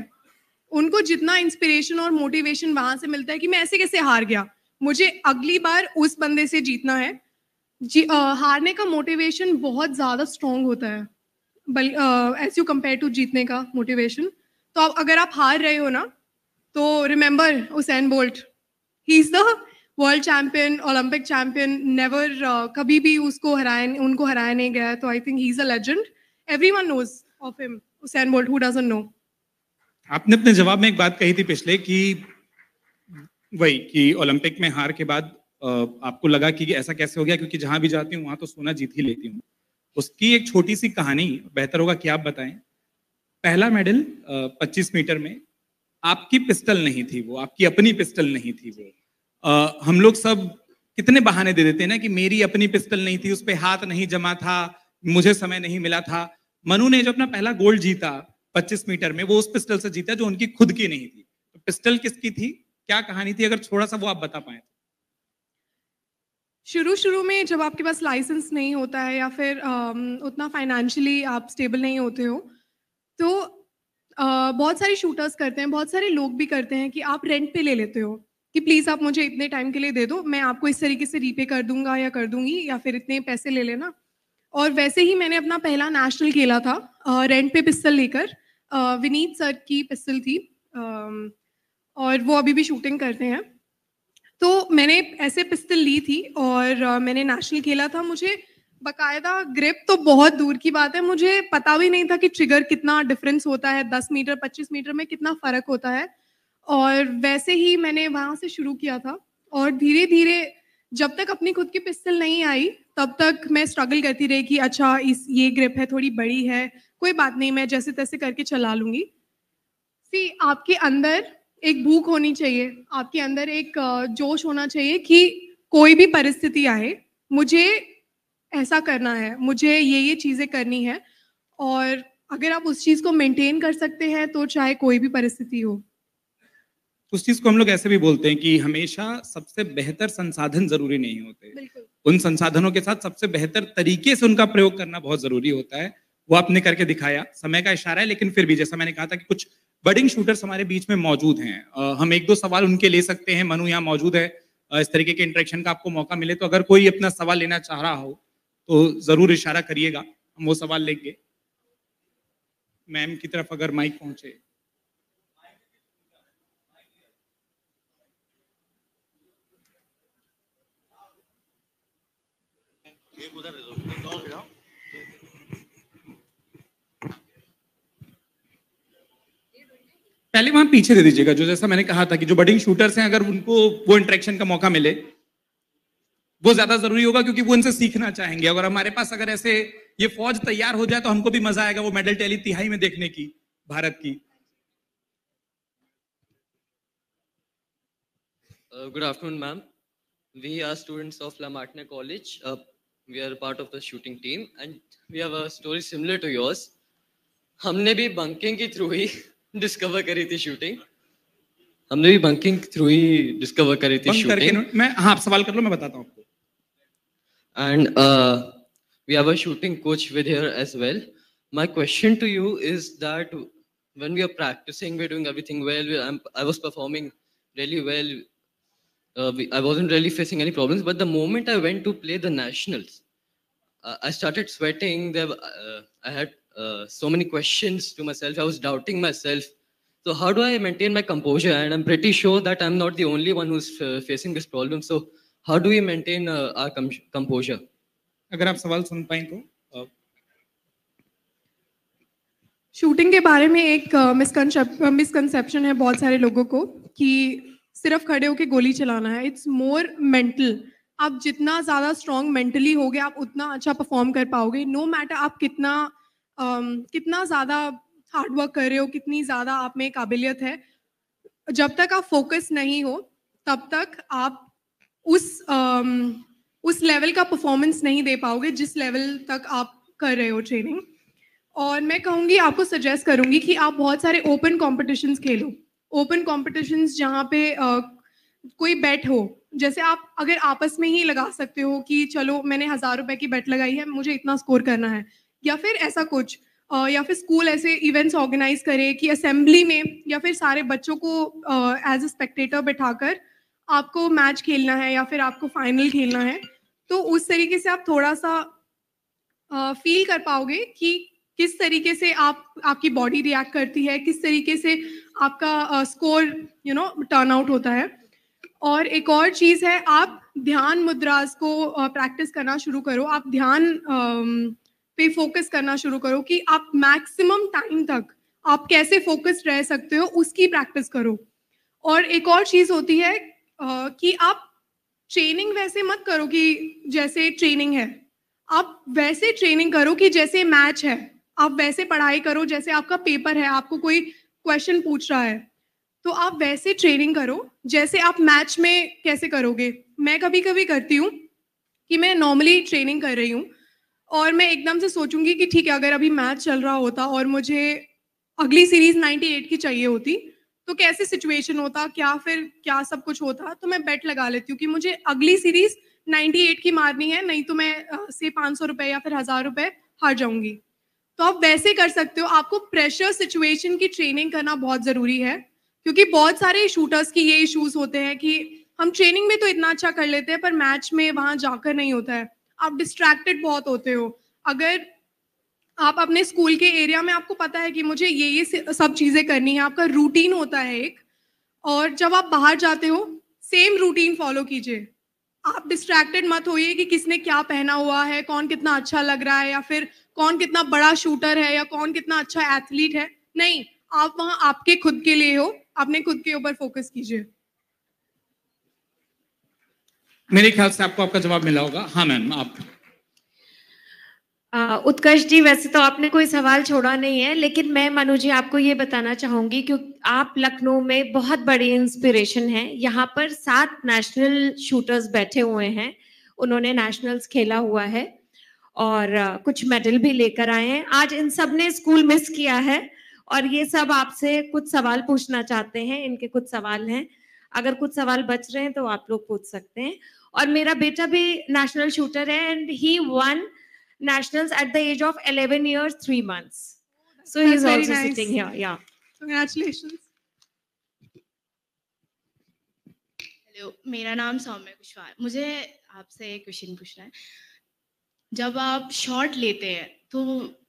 उनको जितना इंस्पिरेशन और मोटिवेशन वहां से मिलता है कि मैं ऐसे कैसे हार गया मुझे अगली बार उस बंदे से जीतना है जी आ, हारने का मोटिवेशन बहुत ज़्यादा स्ट्रॉन्ग होता है बल एज यू कंपेयर टू जीतने का मोटिवेशन तो आप अगर आप हार रहे हो ना तो remember Usain Bolt he is the world champion Olympic champion never कभी भी उसको हराया उनको हराया नहीं गया तो I think he is a legend everyone knows of him Usain Bolt who doesn't know आपने अपने जवाब में एक बात कही थी पिछले कि वही कि ओलंपिक में हार के बाद आपको लगा कि ऐसा कैसे हो गया क्योंकि जहां भी जाती हूँ वहां तो सोना जीत ही लेती हूँ उसकी एक छोटी सी कहानी बेहतर होगा कि आप बताएं पहला मेडल 25 मीटर में आपकी पिस्टल नहीं थी वो आपकी अपनी पिस्टल नहीं थी वो हम लोग सब कितने बहाने दे देते हैं ना कि मेरी अपनी पिस्टल नहीं थी उस पर हाथ नहीं जमा था मुझे समय नहीं मिला था मनु ने जो अपना पहला गोल्ड जीता 25 मीटर में वो उस पिस्टल से जीता जो उनकी खुद की नहीं थी तो पिस्टल किसकी थी क्या कहानी थी अगर थोड़ा सा वो आप बता पाए तो। शुरू शुरू में जब आपके पास लाइसेंस नहीं होता है या फिर उतना फाइनेंशियली आप स्टेबल नहीं होते हो तो आ, बहुत सारे शूटर्स करते हैं बहुत सारे लोग भी करते हैं कि आप रेंट पे ले लेते हो कि प्लीज़ आप मुझे इतने टाइम के लिए दे दो मैं आपको इस तरीके से रीपे कर दूंगा या कर दूंगी या फिर इतने पैसे ले लेना और वैसे ही मैंने अपना पहला नेशनल खेला था रेंट पे पिस्टल लेकर विनीत सर की पिस्टल थी और वो अभी भी शूटिंग करते हैं तो मैंने ऐसे पिस्टल ली थी और मैंने नेशनल खेला था मुझे बकायदा ग्रिप तो बहुत दूर की बात है मुझे पता भी नहीं था कि ट्रिगर कितना डिफरेंस होता है दस मीटर पच्चीस मीटर में कितना फ़र्क होता है और वैसे ही मैंने वहाँ से शुरू किया था और धीरे धीरे जब तक अपनी खुद की पिस्टल नहीं आई तब तक मैं स्ट्रगल करती रही कि अच्छा इस ये ग्रिप है थोड़ी बड़ी है कोई बात नहीं मैं जैसे तैसे करके चला लूंगी सी आपके अंदर एक भूख होनी चाहिए आपके अंदर एक जोश होना चाहिए कि कोई भी परिस्थिति आए मुझे ऐसा करना है मुझे ये ये चीज़ें करनी है और अगर आप उस चीज़ को मेंटेन कर सकते हैं तो चाहे कोई भी परिस्थिति हो उस चीज़ को हम लोग ऐसे भी बोलते हैं कि हमेशा सबसे बेहतर संसाधन जरूरी नहीं होते उन संसाधनों के साथ सबसे बेहतर तरीके से उनका प्रयोग करना बहुत जरूरी होता है वो आपने करके दिखाया समय का इशारा है लेकिन फिर भी जैसा मैंने कहा था कि कुछ बडिंग शूटर्स हमारे बीच में मौजूद हैं हम एक दो सवाल उनके ले सकते हैं मनु यहाँ मौजूद है इस तरीके के इंटरेक्शन का आपको मौका मिले तो अगर कोई अपना सवाल लेना चाह रहा हो तो जरूर इशारा करिएगा हम वो सवाल लेंगे मैम की तरफ अगर माइक पहुंचे एक उधर पहले वहां पीछे दे दीजिएगा जो जैसा मैंने कहा था कि जो बडिंग शूटर्स हैं अगर उनको वो इंट्रेक्शन का मौका मिले वो ज्यादा जरूरी होगा क्योंकि वो इनसे सीखना चाहेंगे अगर हमारे पास अगर ऐसे ये फौज तैयार हो जाए तो हमको भी मजा आएगा वो मेडल टैली तिहाई में देखने की भारत की good afternoon ma'am we are students of La Martiniere college we are part of the shooting team and we have a story similar to yours हमने भी बंकिंग के थ्रू ही डिस्कवर करी थी शूटिंग हमने भी बंकिंग थ्रू ही डिस्कवर करी थी shooting मैं हाँ सवाल कर लो मैं बताता हूँ and uh, we have a shooting coach with here as well. My question to you is that when we are practicing, we're doing everything well. I'm, I was performing really well. Uh, we, I wasn't really facing any problems. But the moment I went to play the nationals, uh, I started sweating. There, uh, I had so many questions to myself. I was doubting myself. So how do I maintain my composure? And I'm pretty sure that I'm not the only one who's uh, facing this problem. So how do we maintain uh, our com- composure? अगर आप सवाल सुन पाए तो shooting के बारे में एक misconception है बहुत सारे लोगों को कि सिर्फ खड़े होकर गोली चलाना है इट्स मोर मेंटल आप जितना ज्यादा स्ट्रांग मेंटली होगे आप उतना अच्छा परफॉर्म कर पाओगे नो no मैटर आप कितना कितना ज़्यादा हार्डवर्क कर रहे हो कितनी ज़्यादा आप में काबिलियत है जब तक आप फोकस नहीं हो तब तक आप उस उस लेवल का परफॉर्मेंस नहीं दे पाओगे जिस लेवल तक आप कर रहे हो ट्रेनिंग और मैं कहूँगी आपको सजेस्ट करूँगी कि आप बहुत सारे ओपन कॉम्पिटिशन्स खेलो ओपन कॉम्पिटिशन्स जहाँ पे कोई बैट हो जैसे आप अगर आपस में ही लगा सकते हो कि चलो मैंने हज़ार रुपए की बैट लगाई है मुझे इतना स्कोर करना है या फिर ऐसा कुछ या फिर स्कूल ऐसे इवेंट्स ऑर्गेनाइज करे कि असेंबली में या फिर सारे बच्चों को एज अ स्पेक्टेटर बैठाकर आपको मैच खेलना है या फिर आपको फाइनल खेलना है तो उस तरीके से आप थोड़ा सा फील कर पाओगे कि किस तरीके से आप आपकी बॉडी रिएक्ट करती है किस तरीके से आपका score you know turn out होता है और एक और चीज़ है आप ध्यान मुद्राज को प्रैक्टिस करना शुरू करो आप ध्यान पे फोकस करना शुरू करो कि आप मैक्सिमम टाइम तक आप कैसे फोकस्ड रह सकते हो उसकी प्रैक्टिस करो और एक और चीज होती है कि आप ट्रेनिंग वैसे मत करो कि जैसे ट्रेनिंग है आप वैसे ट्रेनिंग करो कि जैसे मैच है आप वैसे पढ़ाई करो जैसे आपका पेपर है आपको कोई क्वेश्चन पूछ रहा है तो आप वैसे ट्रेनिंग करो जैसे आप मैच में कैसे करोगे मैं कभी कभी करती हूँ कि मैं नॉर्मली ट्रेनिंग कर रही हूँ और मैं एकदम से सोचूंगी कि ठीक है अगर अभी मैच चल रहा होता और मुझे अगली सीरीज 98 की चाहिए होती तो कैसे सिचुएशन होता क्या फिर क्या सब कुछ होता तो मैं बेट लगा लेती हूँ कि मुझे अगली सीरीज 98 की मारनी है नहीं तो मैं से पाँच सौ रुपये या फिर हज़ार रुपये हार जाऊंगी तो आप वैसे कर सकते हो आपको प्रेशर सिचुएशन की ट्रेनिंग करना बहुत ज़रूरी है क्योंकि बहुत सारे शूटर्स की ये इशूज़ होते हैं कि हम ट्रेनिंग में तो इतना अच्छा कर लेते हैं पर मैच में वहाँ जाकर नहीं होता है आप डिस्ट्रैक्टेड बहुत होते हो अगर आप अपने स्कूल के एरिया में आपको पता है कि मुझे ये ये सब चीज़ें करनी है आपका रूटीन होता है एक और जब आप बाहर जाते हो सेम रूटीन फॉलो कीजिए आप डिस्ट्रैक्टेड मत होइए कि किसने क्या पहना हुआ है कौन कितना अच्छा लग रहा है या फिर कौन कितना बड़ा शूटर है या कौन कितना अच्छा एथलीट है नहीं आप वहाँ आपके खुद के लिए हो अपने खुद के ऊपर फोकस कीजिए मेरे ख्याल से आपको आपका जवाब मिला होगा हाँ मैम आप उत्कर्ष जी वैसे तो आपने कोई सवाल छोड़ा नहीं है लेकिन मैं मनु जी आपको ये बताना चाहूंगी क्योंकि आप लखनऊ में बहुत बड़ी इंस्पिरेशन है यहाँ पर सात नेशनल शूटर्स बैठे हुए हैं उन्होंने नेशनल्स खेला हुआ है और कुछ मेडल भी लेकर आए हैं आज इन सब ने स्कूल मिस किया है और ये सब आपसे कुछ सवाल पूछना चाहते हैं इनके कुछ सवाल हैं अगर कुछ सवाल बच रहे हैं तो आप लोग पूछ सकते हैं और मेरा बेटा भी नेशनल शूटर है and he won nationals at the age of 11 years 3 months so he is also sitting here yeah congratulations hello मेरा नाम सौम्य कुशवाहा मुझे आपसे एक क्वेश्चन पूछना है जब आप शॉट लेते हैं तो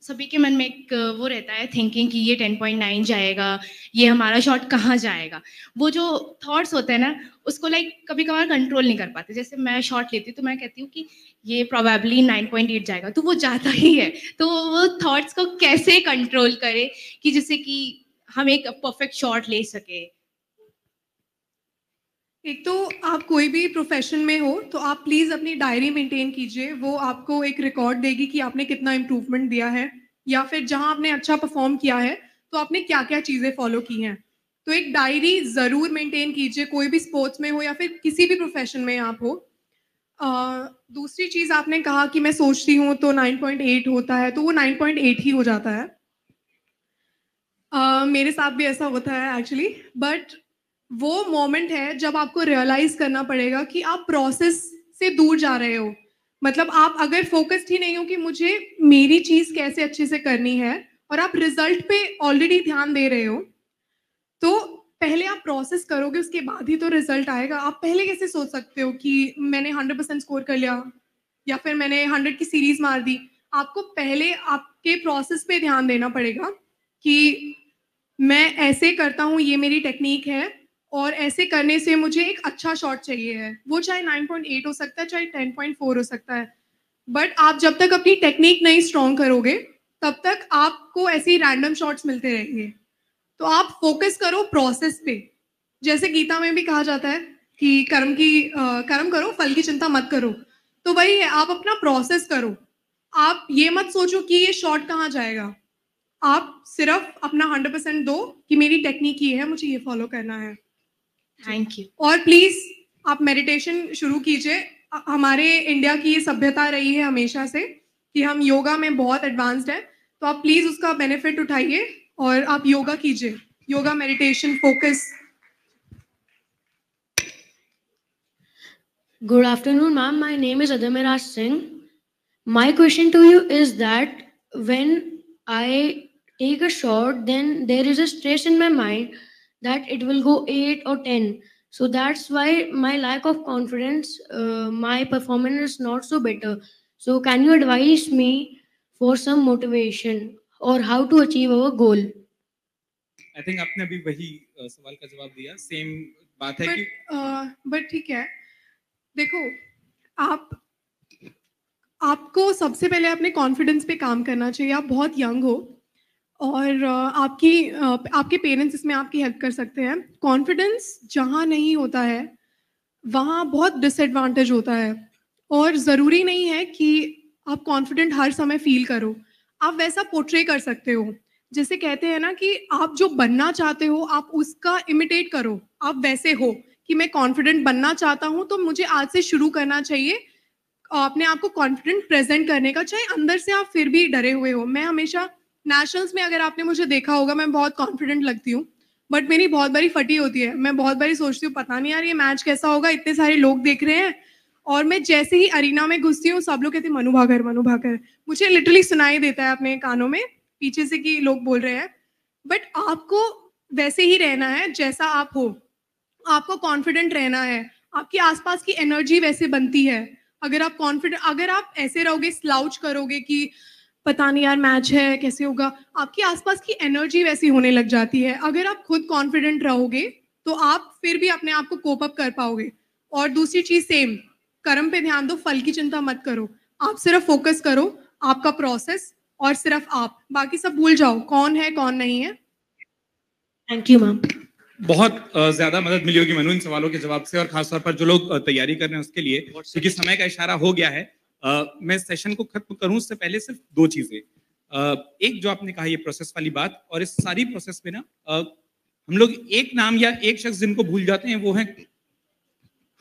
सभी के मन में एक वो रहता है थिंकिंग कि ये 10.9 जाएगा ये हमारा शॉट कहाँ जाएगा वो जो थॉट्स होते हैं ना उसको लाइक कभी कभार कंट्रोल नहीं कर पाते जैसे मैं शॉट लेती हूँ तो मैं कहती हूँ कि ये प्रोबेबली 9.8 जाएगा तो वो जाता ही है तो वो थॉट्स को कैसे कंट्रोल करे कि जैसे कि हम एक परफेक्ट शॉट ले सके एक तो आप कोई भी प्रोफेशन में हो तो आप प्लीज अपनी डायरी मेंटेन कीजिए वो आपको एक रिकॉर्ड देगी कि आपने कितना इम्प्रूवमेंट दिया है या फिर जहां आपने अच्छा परफॉर्म किया है तो आपने क्या क्या चीजें फॉलो की हैं तो एक डायरी जरूर मेंटेन कीजिए कोई भी स्पोर्ट्स में हो या फिर किसी भी प्रोफेशन में आप हो आ, दूसरी चीज आपने कहा कि मैं सोचती हूँ तो 9.8 होता है तो वो 9.8 ही हो जाता है आ, मेरे साथ भी ऐसा होता है एक्चुअली बट वो मोमेंट है जब आपको रियलाइज करना पड़ेगा कि आप प्रोसेस से दूर जा रहे हो मतलब आप अगर फोकस्ड ही नहीं हो कि मुझे मेरी चीज कैसे अच्छे से करनी है और आप रिजल्ट पे ऑलरेडी ध्यान दे रहे हो तो पहले आप प्रोसेस करोगे उसके बाद ही तो रिजल्ट आएगा आप पहले कैसे सोच सकते हो कि मैंने हंड्रेड परसेंट स्कोर कर लिया या फिर मैंने हंड्रेड की सीरीज मार दी आपको पहले आपके प्रोसेस पे ध्यान देना पड़ेगा कि मैं ऐसे करता हूँ ये मेरी टेक्निक है और ऐसे करने से मुझे एक अच्छा शॉट चाहिए है वो चाहे 9.8 हो सकता है चाहे 10.4 हो सकता है बट आप जब तक अपनी टेक्निक नहीं स्ट्रॉन्ग करोगे तब तक आपको ऐसे ही रैंडम शॉट्स मिलते रहेंगे तो आप फोकस करो प्रोसेस पे जैसे गीता में भी कहा जाता है कि कर्म की आ, कर्म करो फल की चिंता मत करो तो वही है आप अपना प्रोसेस करो आप ये मत सोचो कि ये शॉट कहाँ जाएगा आप सिर्फ अपना हंड्रेड परसेंट दो कि मेरी टेक्निक ये है मुझे ये फॉलो करना है थैंक यू और प्लीज आप मेडिटेशन शुरू कीजिए हमारे इंडिया की ये सभ्यता रही है हमेशा से कि हम योगा में बहुत एडवांस्ड है तो आप प्लीज उसका बेनिफिट उठाइए और आप योगा कीजिए yoga meditation focus good afternoon ma'am my name is Adamraj Singh my question to you is that when I take a shot then there is a stress in my mind that it will go 8 or 10 so that's why my lack of confidence uh, my performance is not so better so can you advise me for some motivation or how to achieve our goal i think think आपने wahi वही सवाल का जवाब दिया same बात है but, कि but ठीक है देखो आप आपको सबसे पहले अपने कॉन्फिडेंस पे काम करना चाहिए आप बहुत यंग हो और आपकी आपके पेरेंट्स इसमें आपकी हेल्प कर सकते हैं कॉन्फिडेंस जहाँ नहीं होता है वहाँ बहुत डिसएडवांटेज होता है और ज़रूरी नहीं है कि आप कॉन्फिडेंट हर समय फील करो आप वैसा पोर्ट्रे कर सकते हो जैसे कहते हैं ना कि आप जो बनना चाहते हो आप उसका इमिटेट करो आप वैसे हो कि मैं कॉन्फिडेंट बनना चाहता हूँ तो मुझे आज से शुरू करना चाहिए अपने आप को कॉन्फिडेंट प्रेजेंट करने का चाहे अंदर से आप फिर भी डरे हुए हो मैं हमेशा नेशनल्स में अगर आपने मुझे देखा होगा मैं बहुत कॉन्फिडेंट लगती हूँ बट मेरी बहुत बड़ी फटी होती है मैं बहुत बारी सोचती हूँ पता नहीं यार ये मैच कैसा होगा इतने सारे लोग देख रहे हैं और मैं जैसे ही अरीना में घुसती हूँ सब लोग कहते मनु भाकर मनु भाकर मुझे लिटरली सुनाई देता है अपने कानों में पीछे से कि लोग बोल रहे हैं बट आपको वैसे ही रहना है जैसा आप हो आपको कॉन्फिडेंट रहना है आपके आसपास की एनर्जी वैसे बनती है अगर आप कॉन्फिडेंट अगर आप ऐसे रहोगे स्लाउच करोगे कि पता नहीं यार मैच है कैसे होगा आपके आसपास की एनर्जी वैसी होने लग जाती है अगर आप खुद कॉन्फिडेंट रहोगे तो आप फिर भी अपने आप को कोप अप कर पाओगे और दूसरी चीज सेम कर्म पे ध्यान दो फल की चिंता मत करो आप सिर्फ फोकस करो आपका प्रोसेस और सिर्फ आप बाकी सब भूल जाओ कौन है कौन नहीं है थैंक यू मैम बहुत ज्यादा मदद मिली होगी मनु इन सवालों के जवाब से और खासतौर पर जो लोग तैयारी कर रहे हैं उसके लिए क्योंकि समय का इशारा हो गया है मैं सेशन को खत्म करूं उससे पहले सिर्फ दो चीजें एक जो आपने कहा ये प्रोसेस वाली बात और इस सारी प्रोसेस में ना हम लोग एक नाम या एक शख्स जिनको भूल जाते हैं वो है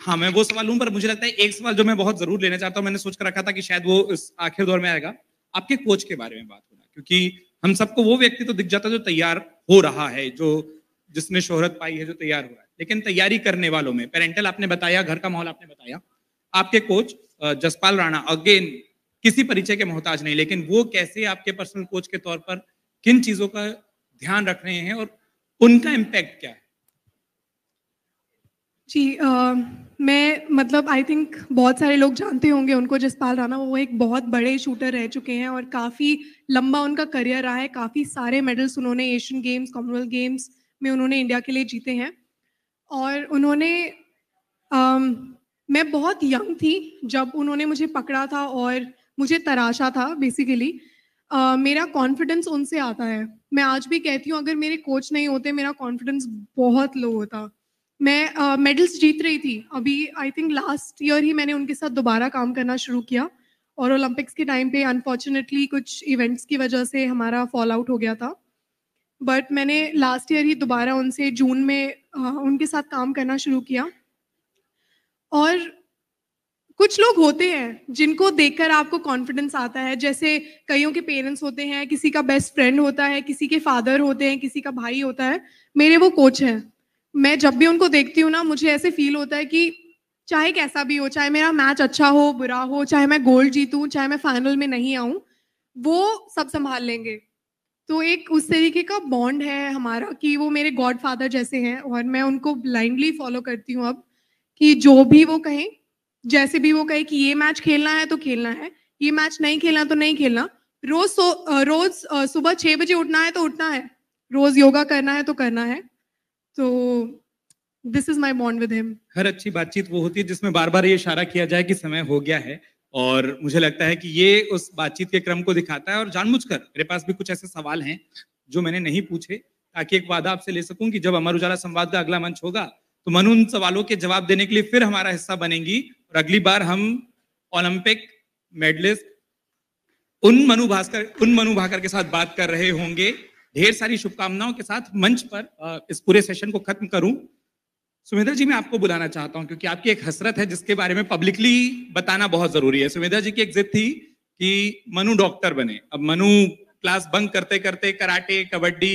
हाँ मैं वो सवाल हूं पर मुझे लगता है एक सवाल जो मैं बहुत जरूर लेना चाहता हूँ मैंने सोच कर रखा था कि शायद वो इस आखिर दौर में आएगा आपके कोच के बारे में बात होना क्योंकि हम सबको वो व्यक्ति तो दिख जाता है जो तैयार हो रहा है जो जिसने शोहरत पाई है जो तैयार हो रहा है लेकिन तैयारी करने वालों में पेरेंटल आपने बताया घर का माहौल आपने बताया आपके कोच जसपाल राणा अगेन किसी परिचय के मोहताज नहीं लेकिन वो कैसे आपके पर्सनल कोच के तौर पर किन चीजों का ध्यान रख रहे हैं और उनका इम्पैक्ट क्या है जी uh, मैं मतलब आई थिंक बहुत सारे लोग जानते होंगे उनको जसपाल राणा वो एक बहुत बड़े शूटर रह चुके हैं और काफ़ी लंबा उनका करियर रहा है काफ़ी सारे मेडल्स उन्होंने एशियन गेम्स कॉमनवेल्थ गेम्स में उन्होंने इंडिया के लिए जीते हैं और उन्होंने मैं बहुत यंग थी जब उन्होंने मुझे पकड़ा था और मुझे तराशा था बेसिकली Uh, मेरा कॉन्फिडेंस उनसे आता है मैं आज भी कहती हूँ अगर मेरे कोच नहीं होते मेरा कॉन्फिडेंस बहुत लो होता मैं मेडल्स uh, जीत रही थी अभी आई थिंक लास्ट ईयर ही मैंने उनके साथ दोबारा काम करना शुरू किया और ओलंपिक्स के टाइम पे अनफॉर्चुनेटली कुछ इवेंट्स की वजह से हमारा फॉल आउट हो गया था बट मैंने लास्ट ईयर ही दोबारा उनसे जून में uh, उनके साथ काम करना शुरू किया और कुछ लोग होते हैं जिनको देखकर आपको कॉन्फिडेंस आता है जैसे कईयों के पेरेंट्स होते हैं किसी का बेस्ट फ्रेंड होता है किसी के फादर होते हैं किसी का भाई होता है मेरे वो कोच हैं मैं जब भी उनको देखती हूँ ना मुझे ऐसे फील होता है कि चाहे कैसा भी हो चाहे मेरा मैच अच्छा हो बुरा हो चाहे मैं गोल्ड जीतूँ चाहे मैं फाइनल में नहीं आऊँ वो सब संभाल लेंगे तो एक उस तरीके का बॉन्ड है हमारा कि वो मेरे गॉड फादर जैसे हैं और मैं उनको ब्लाइंडली फॉलो करती हूँ अब कि जो भी वो कहे जैसे भी वो कहे कि ये मैच खेलना है तो खेलना है ये मैच नहीं खेलना तो नहीं खेलना रोज सो, रोज सुबह छह बजे उठना है तो उठना है रोज योगा करना है तो करना है तो this is my bond with him हर अच्छी बातचीत वो होती है जिसमें बार बार ये इशारा किया जाए कि समय हो गया है और मुझे लगता है कि ये उस बातचीत के क्रम को दिखाता है और जानबूझकर मेरे पास भी कुछ ऐसे सवाल हैं जो मैंने नहीं पूछे ताकि एक वादा आपसे ले सकूं कि जब अमर उजाला संवाद का अगला मंच होगा तो मनु उन सवालों के जवाब देने के लिए फिर हमारा हिस्सा बनेंगी और अगली बार हम ओलंपिक मेडलिस्ट उन मनु भास्कर उन मनु भाकर के साथ बात कर रहे होंगे ढेर सारी शुभकामनाओं के साथ मंच पर इस पूरे सेशन को खत्म करूं सुमेधा जी मैं आपको बुलाना चाहता हूं क्योंकि आपकी एक हसरत है जिसके बारे में पब्लिकली बताना बहुत जरूरी है सुमेधा जी की एक जिद थी कि मनु डॉक्टर बने अब मनु क्लास बंक करते करते कराटे कबड्डी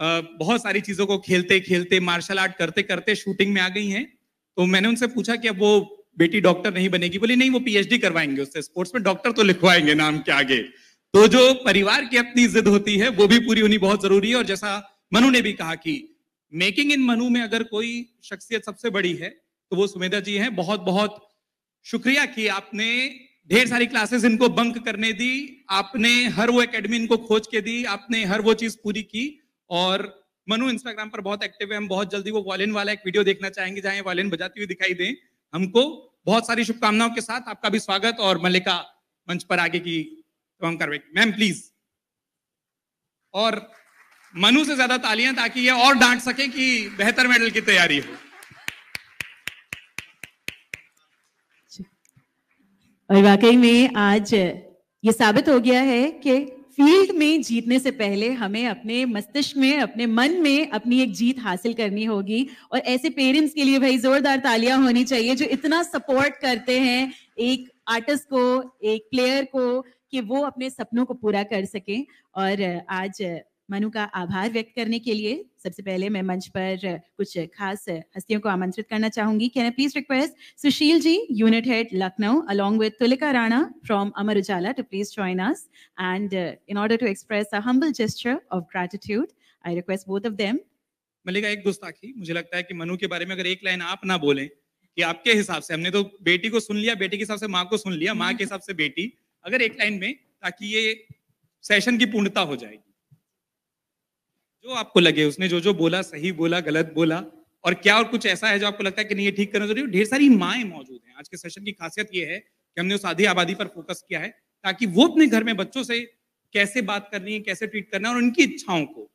बहुत सारी चीजों को खेलते खेलते मार्शल आर्ट करते करते शूटिंग में आ गई हैं तो मैंने उनसे पूछा कि अब वो बेटी डॉक्टर नहीं बनेगी बोली नहीं वो पीएचडी करवाएंगे उससे स्पोर्ट्स में डॉक्टर तो लिखवाएंगे नाम के आगे तो जो परिवार की अपनी जिद होती है वो भी पूरी होनी बहुत जरूरी है और जैसा मनु ने भी कहा कि मेकिंग इन मनु में अगर कोई शख्सियत सबसे बड़ी है तो वो सुमेधा जी हैं बहुत बहुत शुक्रिया कि आपने ढेर सारी क्लासेस इनको बंक करने दी आपने हर वो एकेडमी इनको खोज के दी आपने हर वो चीज पूरी की और मनु इंस्टाग्राम पर बहुत एक्टिव है हम बहुत जल्दी वो वॉलिन वाला एक वीडियो देखना चाहेंगे जहां वॉलिन बजाती हुई दिखाई दें हमको बहुत सारी शुभकामनाओं के साथ आपका भी स्वागत और मल्लिका मंच पर आगे की तमाम तो कार्रवाई मैम प्लीज और मनु से ज्यादा तालियां ताकि ये और डांट सके कि बेहतर मेडल की तैयारी हो और वाकई में आज ये साबित हो गया है कि फील्ड में जीतने से पहले हमें अपने मस्तिष्क में अपने मन में अपनी एक जीत हासिल करनी होगी और ऐसे पेरेंट्स के लिए भाई जोरदार तालियां होनी चाहिए जो इतना सपोर्ट करते हैं एक आर्टिस्ट को एक प्लेयर को कि वो अपने सपनों को पूरा कर सके और आज मनु का आभार व्यक्त करने के लिए सबसे पहले मैं मंच पर कुछ खास हस्तियों को आमंत्रित करना चाहूंगी can I please request Sushil ji unit head Lucknow along with Tulika Rana from Amar Ujala to please join us and in order to express a humble gesture of gratitude I request both of them Mallika एक गुस्ताखी मुझे लगता है कि मनु के बारे में अगर एक लाइन आप ना बोले कि आपके हिसाब से हमने तो बेटी को सुन लिया बेटी के हिसाब से माँ को सुन लिया माँ के हिसाब से बेटी अगर एक लाइन में ताकि ये सेशन की पूर्णता हो जाएगी जो तो आपको लगे उसने जो जो बोला सही बोला गलत बोला और क्या और कुछ ऐसा है जो आपको लगता है कि नहीं ये ठीक करना जरूरी ढेर सारी माए मौजूद हैं आज के सेशन की खासियत ये है कि हमने उस आधी आबादी पर फोकस किया है ताकि वो अपने घर में बच्चों से कैसे बात करनी है कैसे ट्रीट करना है और उनकी इच्छाओं को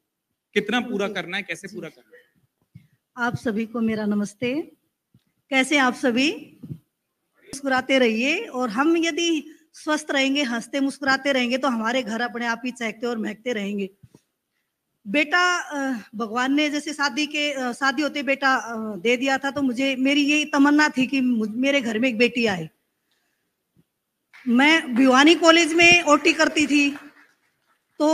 कितना पूरा करना है कैसे पूरा करना है आप सभी को मेरा नमस्ते कैसे आप सभी मुस्कुराते रहिए और हम यदि स्वस्थ रहेंगे हंसते मुस्कुराते रहेंगे तो हमारे घर अपने आप ही चहकते और महकते रहेंगे बेटा भगवान ने जैसे शादी के शादी होते बेटा दे दिया था तो मुझे मेरी यही तमन्ना थी कि मेरे घर में एक बेटी आए मैं भिवानी कॉलेज में ओटी करती थी तो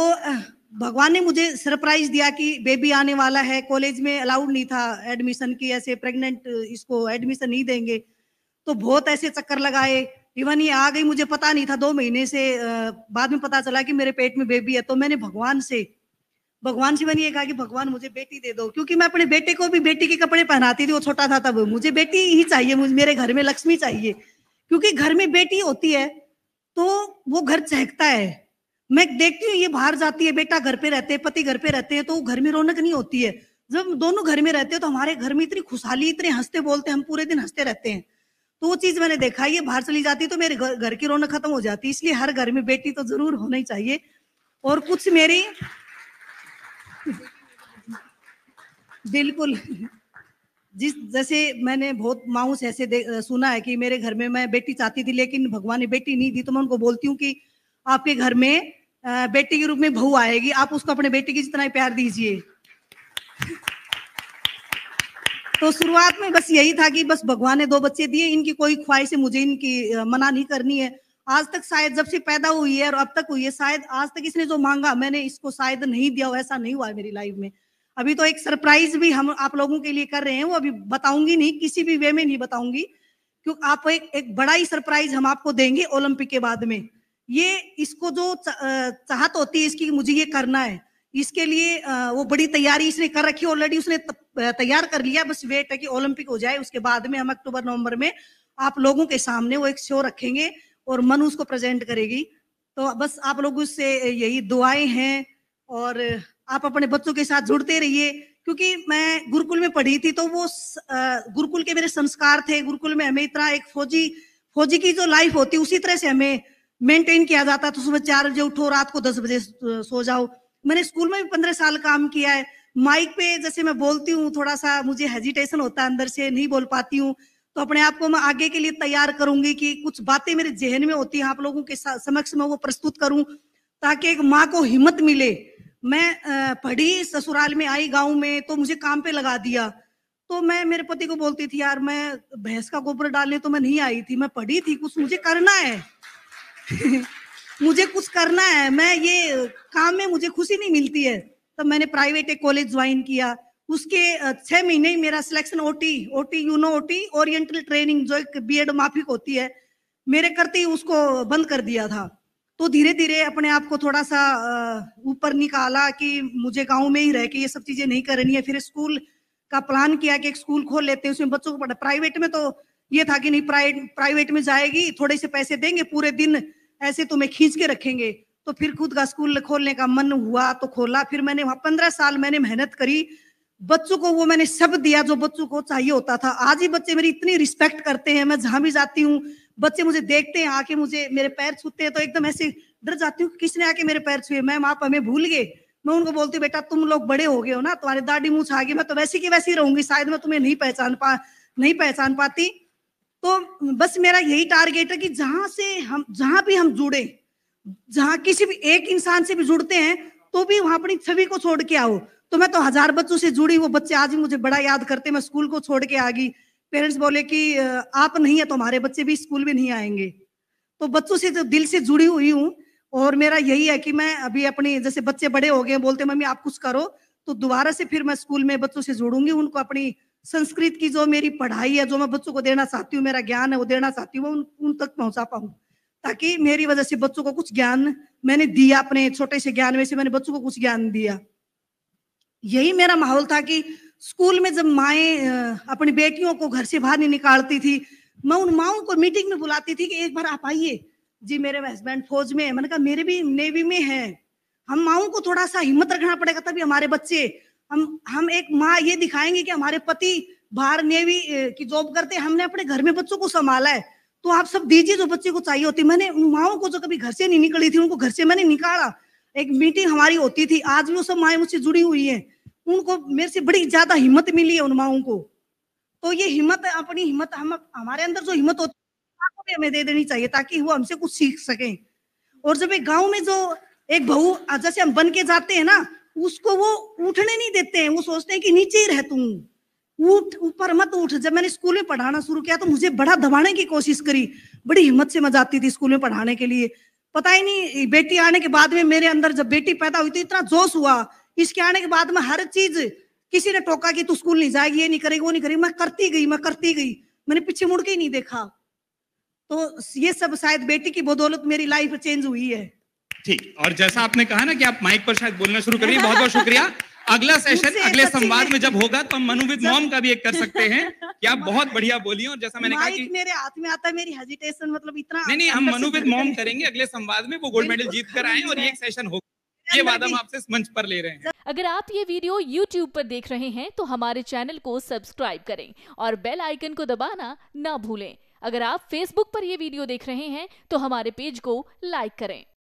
भगवान ने मुझे सरप्राइज दिया कि बेबी आने वाला है कॉलेज में अलाउड नहीं था एडमिशन की ऐसे प्रेग्नेंट इसको एडमिशन नहीं देंगे तो बहुत ऐसे चक्कर लगाए इवन ये आ गई मुझे पता नहीं था दो महीने से बाद में पता चला कि मेरे पेट में बेबी है तो मैंने भगवान से भगवान ने यह कहा कि भगवान मुझे बेटी दे दो क्योंकि मैं अपने बेटे को भी बेटी के कपड़े पहनाती थी वो छोटा था तब मुझे बेटी ही चाहिए मुझे मेरे घर में लक्ष्मी चाहिए क्योंकि घर में बेटी होती है तो वो घर चहकता है मैं देखती हूँ ये बाहर जाती है बेटा घर पे रहते हैं पति घर पे रहते हैं तो घर में रौनक नहीं होती है जब दोनों घर में रहते हैं तो हमारे घर में इतनी खुशहाली इतने हंसते बोलते हम पूरे दिन हंसते रहते हैं तो वो चीज मैंने देखा ये बाहर चली जाती है तो मेरे घर की रौनक खत्म हो जाती है इसलिए हर घर में बेटी तो जरूर होनी चाहिए और कुछ मेरी बिल्कुल जिस जैसे मैंने बहुत माओ से ऐसे सुना है कि मेरे घर में मैं बेटी चाहती थी लेकिन भगवान ने बेटी नहीं दी तो मैं उनको बोलती हूँ कि आपके घर में बेटी के रूप में बहू आएगी आप उसको अपने बेटी की जितना ही प्यार दीजिए तो शुरुआत में बस यही था कि बस भगवान ने दो बच्चे दिए इनकी कोई ख्वाहिश मुझे इनकी मना नहीं करनी है आज तक शायद जब से पैदा हुई है और अब तक हुई है शायद आज तक इसने जो मांगा मैंने इसको शायद नहीं दिया ऐसा नहीं हुआ है मेरी लाइफ में अभी तो एक सरप्राइज भी हम आप लोगों के लिए कर रहे हैं वो अभी बताऊंगी नहीं किसी भी वे में नहीं बताऊंगी क्योंकि आप एक, एक बड़ा ही सरप्राइज हम आपको देंगे ओलंपिक के बाद में ये इसको जो चाहत होती है इसकी मुझे ये करना है इसके लिए वो बड़ी तैयारी इसने कर रखी ऑलरेडी उसने तैयार कर लिया बस वेट है कि ओलंपिक हो जाए उसके बाद में हम अक्टूबर नवंबर में आप लोगों के सामने वो एक शो रखेंगे और मन उसको प्रेजेंट करेगी तो बस आप लोगों से यही दुआएं हैं और आप अपने बच्चों के साथ जुड़ते रहिए क्योंकि मैं गुरुकुल में पढ़ी थी तो वो गुरुकुल के मेरे संस्कार थे गुरुकुल में हमें इतना एक फौजी फौजी की जो लाइफ होती उसी तरह से हमें मेंटेन किया जाता तो सुबह चार बजे उठो रात को दस बजे सो जाओ मैंने स्कूल में भी पंद्रह साल काम किया है माइक पे जैसे मैं बोलती हूँ थोड़ा सा मुझे हेजिटेशन होता है अंदर से नहीं बोल पाती हूँ तो अपने आप को मैं आगे के लिए तैयार करूंगी कि कुछ बातें मेरे जहन में होती हैं आप लोगों के समक्ष मैं वो प्रस्तुत करूं ताकि एक माँ को हिम्मत मिले मैं पढ़ी ससुराल में आई गांव में तो मुझे काम पे लगा दिया तो मैं मेरे पति को बोलती थी यार मैं भैंस का गोबर डालने तो मैं नहीं आई थी मैं पढ़ी थी कुछ मुझे करना है मुझे कुछ करना है मैं ये काम में मुझे खुशी नहीं मिलती है तब तो मैंने प्राइवेट एक कॉलेज ज्वाइन किया उसके छह महीने ही मेरा selection OT OT no OT oriental training जो एक बीएड माफिक होती है मेरे करते ही उसको बंद कर दिया था तो धीरे धीरे अपने आप को थोड़ा सा ऊपर निकाला कि मुझे गांव में ही रह के ये सब चीजें नहीं करनी है फिर स्कूल का प्लान किया कि एक स्कूल खोल लेते हैं उसमें बच्चों को पढ़ा प्राइवेट में तो ये था कि नहीं प्राइवेट में जाएगी थोड़े से पैसे देंगे पूरे दिन ऐसे तुम्हें तो खींच के रखेंगे तो फिर खुद का स्कूल खोलने का मन हुआ तो खोला फिर मैंने वहां पंद्रह साल मैंने मेहनत करी बच्चों को वो मैंने सब दिया जो बच्चों को चाहिए होता था आज ही बच्चे मेरी इतनी रिस्पेक्ट करते हैं मैं जहां भी जाती हूँ बच्चे मुझे देखते हैं आके मुझे मेरे पैर छूते हैं तो एकदम ऐसे डर जाती हूँ किसने आके मेरे पैर छुए मैम आप हमें भूल गए मैं उनको बोलती हूँ बेटा तुम लोग बड़े हो गए हो ना तुम्हारे दाढ़ी मुँह छा गई मैं तो वैसी की वैसी रहूंगी शायद मैं तुम्हें नहीं पहचान पा नहीं पहचान पाती तो बस मेरा यही टारगेट है कि जहां से हम जहां भी हम जुड़े जहां किसी भी एक इंसान से भी जुड़ते हैं तो भी वहां अपनी छवि को छोड़ के आओ तो मैं तो हजार बच्चों से जुड़ी वो बच्चे आज भी मुझे बड़ा याद करते मैं स्कूल को छोड़ के आ गई पेरेंट्स बोले कि आप नहीं है तो हमारे बच्चे भी स्कूल में नहीं आएंगे तो बच्चों से जो तो दिल से जुड़ी हुई हूँ और मेरा यही है कि मैं अभी अपनी जैसे बच्चे बड़े हो गए बोलते मम्मी आप कुछ करो तो दोबारा से फिर मैं स्कूल में बच्चों से जुड़ूंगी उनको अपनी संस्कृत की जो मेरी पढ़ाई है जो मैं बच्चों को देना चाहती हूँ मेरा ज्ञान है वो देना चाहती हूँ उन, उन तक पहुंचा पाऊँ ताकि मेरी वजह से बच्चों को कुछ ज्ञान मैंने दिया अपने छोटे से ज्ञान में से मैंने बच्चों को कुछ ज्ञान दिया यही मेरा माहौल था कि स्कूल में जब माए अपनी बेटियों को घर से बाहर नहीं निकालती थी मैं उन माओ को मीटिंग में बुलाती थी कि एक बार आप आइए जी मेरे हस्बैंड फौज में है मैंने कहा मेरे भी नेवी में है हम माओ को थोड़ा सा हिम्मत रखना पड़ेगा तभी हमारे बच्चे हम हम एक माँ ये दिखाएंगे कि हमारे पति बाहर नेवी की जॉब करते हमने अपने घर में बच्चों को संभाला है तो आप सब दीजिए जो बच्चे को चाहिए होती मैंने उन माओ को जो कभी घर से नहीं निकली थी उनको घर से मैंने निकाला एक मीटिंग हमारी होती थी आज भी वो सब माए मुझसे जुड़ी हुई है उनको मेरे से बड़ी ज्यादा हिम्मत मिली है उन माओं को तो ये हिम्मत अपनी हिम्मत हम हमारे अंदर जो हिम्मत होती है हमें दे देनी चाहिए ताकि वो हमसे कुछ सीख सके और जब एक गाँव में जो एक बहू जैसे हम बन के जाते हैं ना उसको वो उठने नहीं देते हैं वो सोचते हैं कि नीचे ही रह तू उठ ऊपर मत उठ जब मैंने स्कूल में पढ़ाना शुरू किया तो मुझे बड़ा दबाने की कोशिश करी बड़ी हिम्मत से मैं जाती थी स्कूल में पढ़ाने के लिए पता ही नहीं बेटी आने के बाद में मेरे अंदर जब बेटी पैदा हुई तो इतना जोश हुआ इसके आने के बाद में हर चीज किसी ने टोका कि तू स्कूल नहीं जाएगी ये नहीं करेगी वो नहीं करेगी मैं करती गई मैं करती गई मैंने पीछे मुड़ के ही नहीं देखा तो ये सब शायद बेटी की बदौलत मेरी लाइफ चेंज हुई है ठीक और जैसा आपने कहा ना कि आप माइक पर शायद बोलना शुरू करिए बहुत बहुत शुक्रिया अगला सेशन अगले संवाद में जब होगा तो हम मनु विद मॉम का भी एक कर सकते हैं कि आप बहुत बढ़िया बोलिए और जैसा मैंने कहा कि मेरे हाथ में आता है मेरी हेजिटेशन मतलब इतना नहीं नहीं हम मनु विद मॉम करेंगे अगले संवाद में वो गोल्ड मेडल जीत कर आए और ये सेशन होगा ये बात हम आपसे मंच पर ले रहे हैं अगर आप ये वीडियो YouTube पर देख रहे हैं तो हमारे चैनल को सब्सक्राइब करें और बेल आइकन को दबाना ना भूलें अगर आप Facebook पर ये वीडियो देख रहे हैं तो हमारे पेज को लाइक करें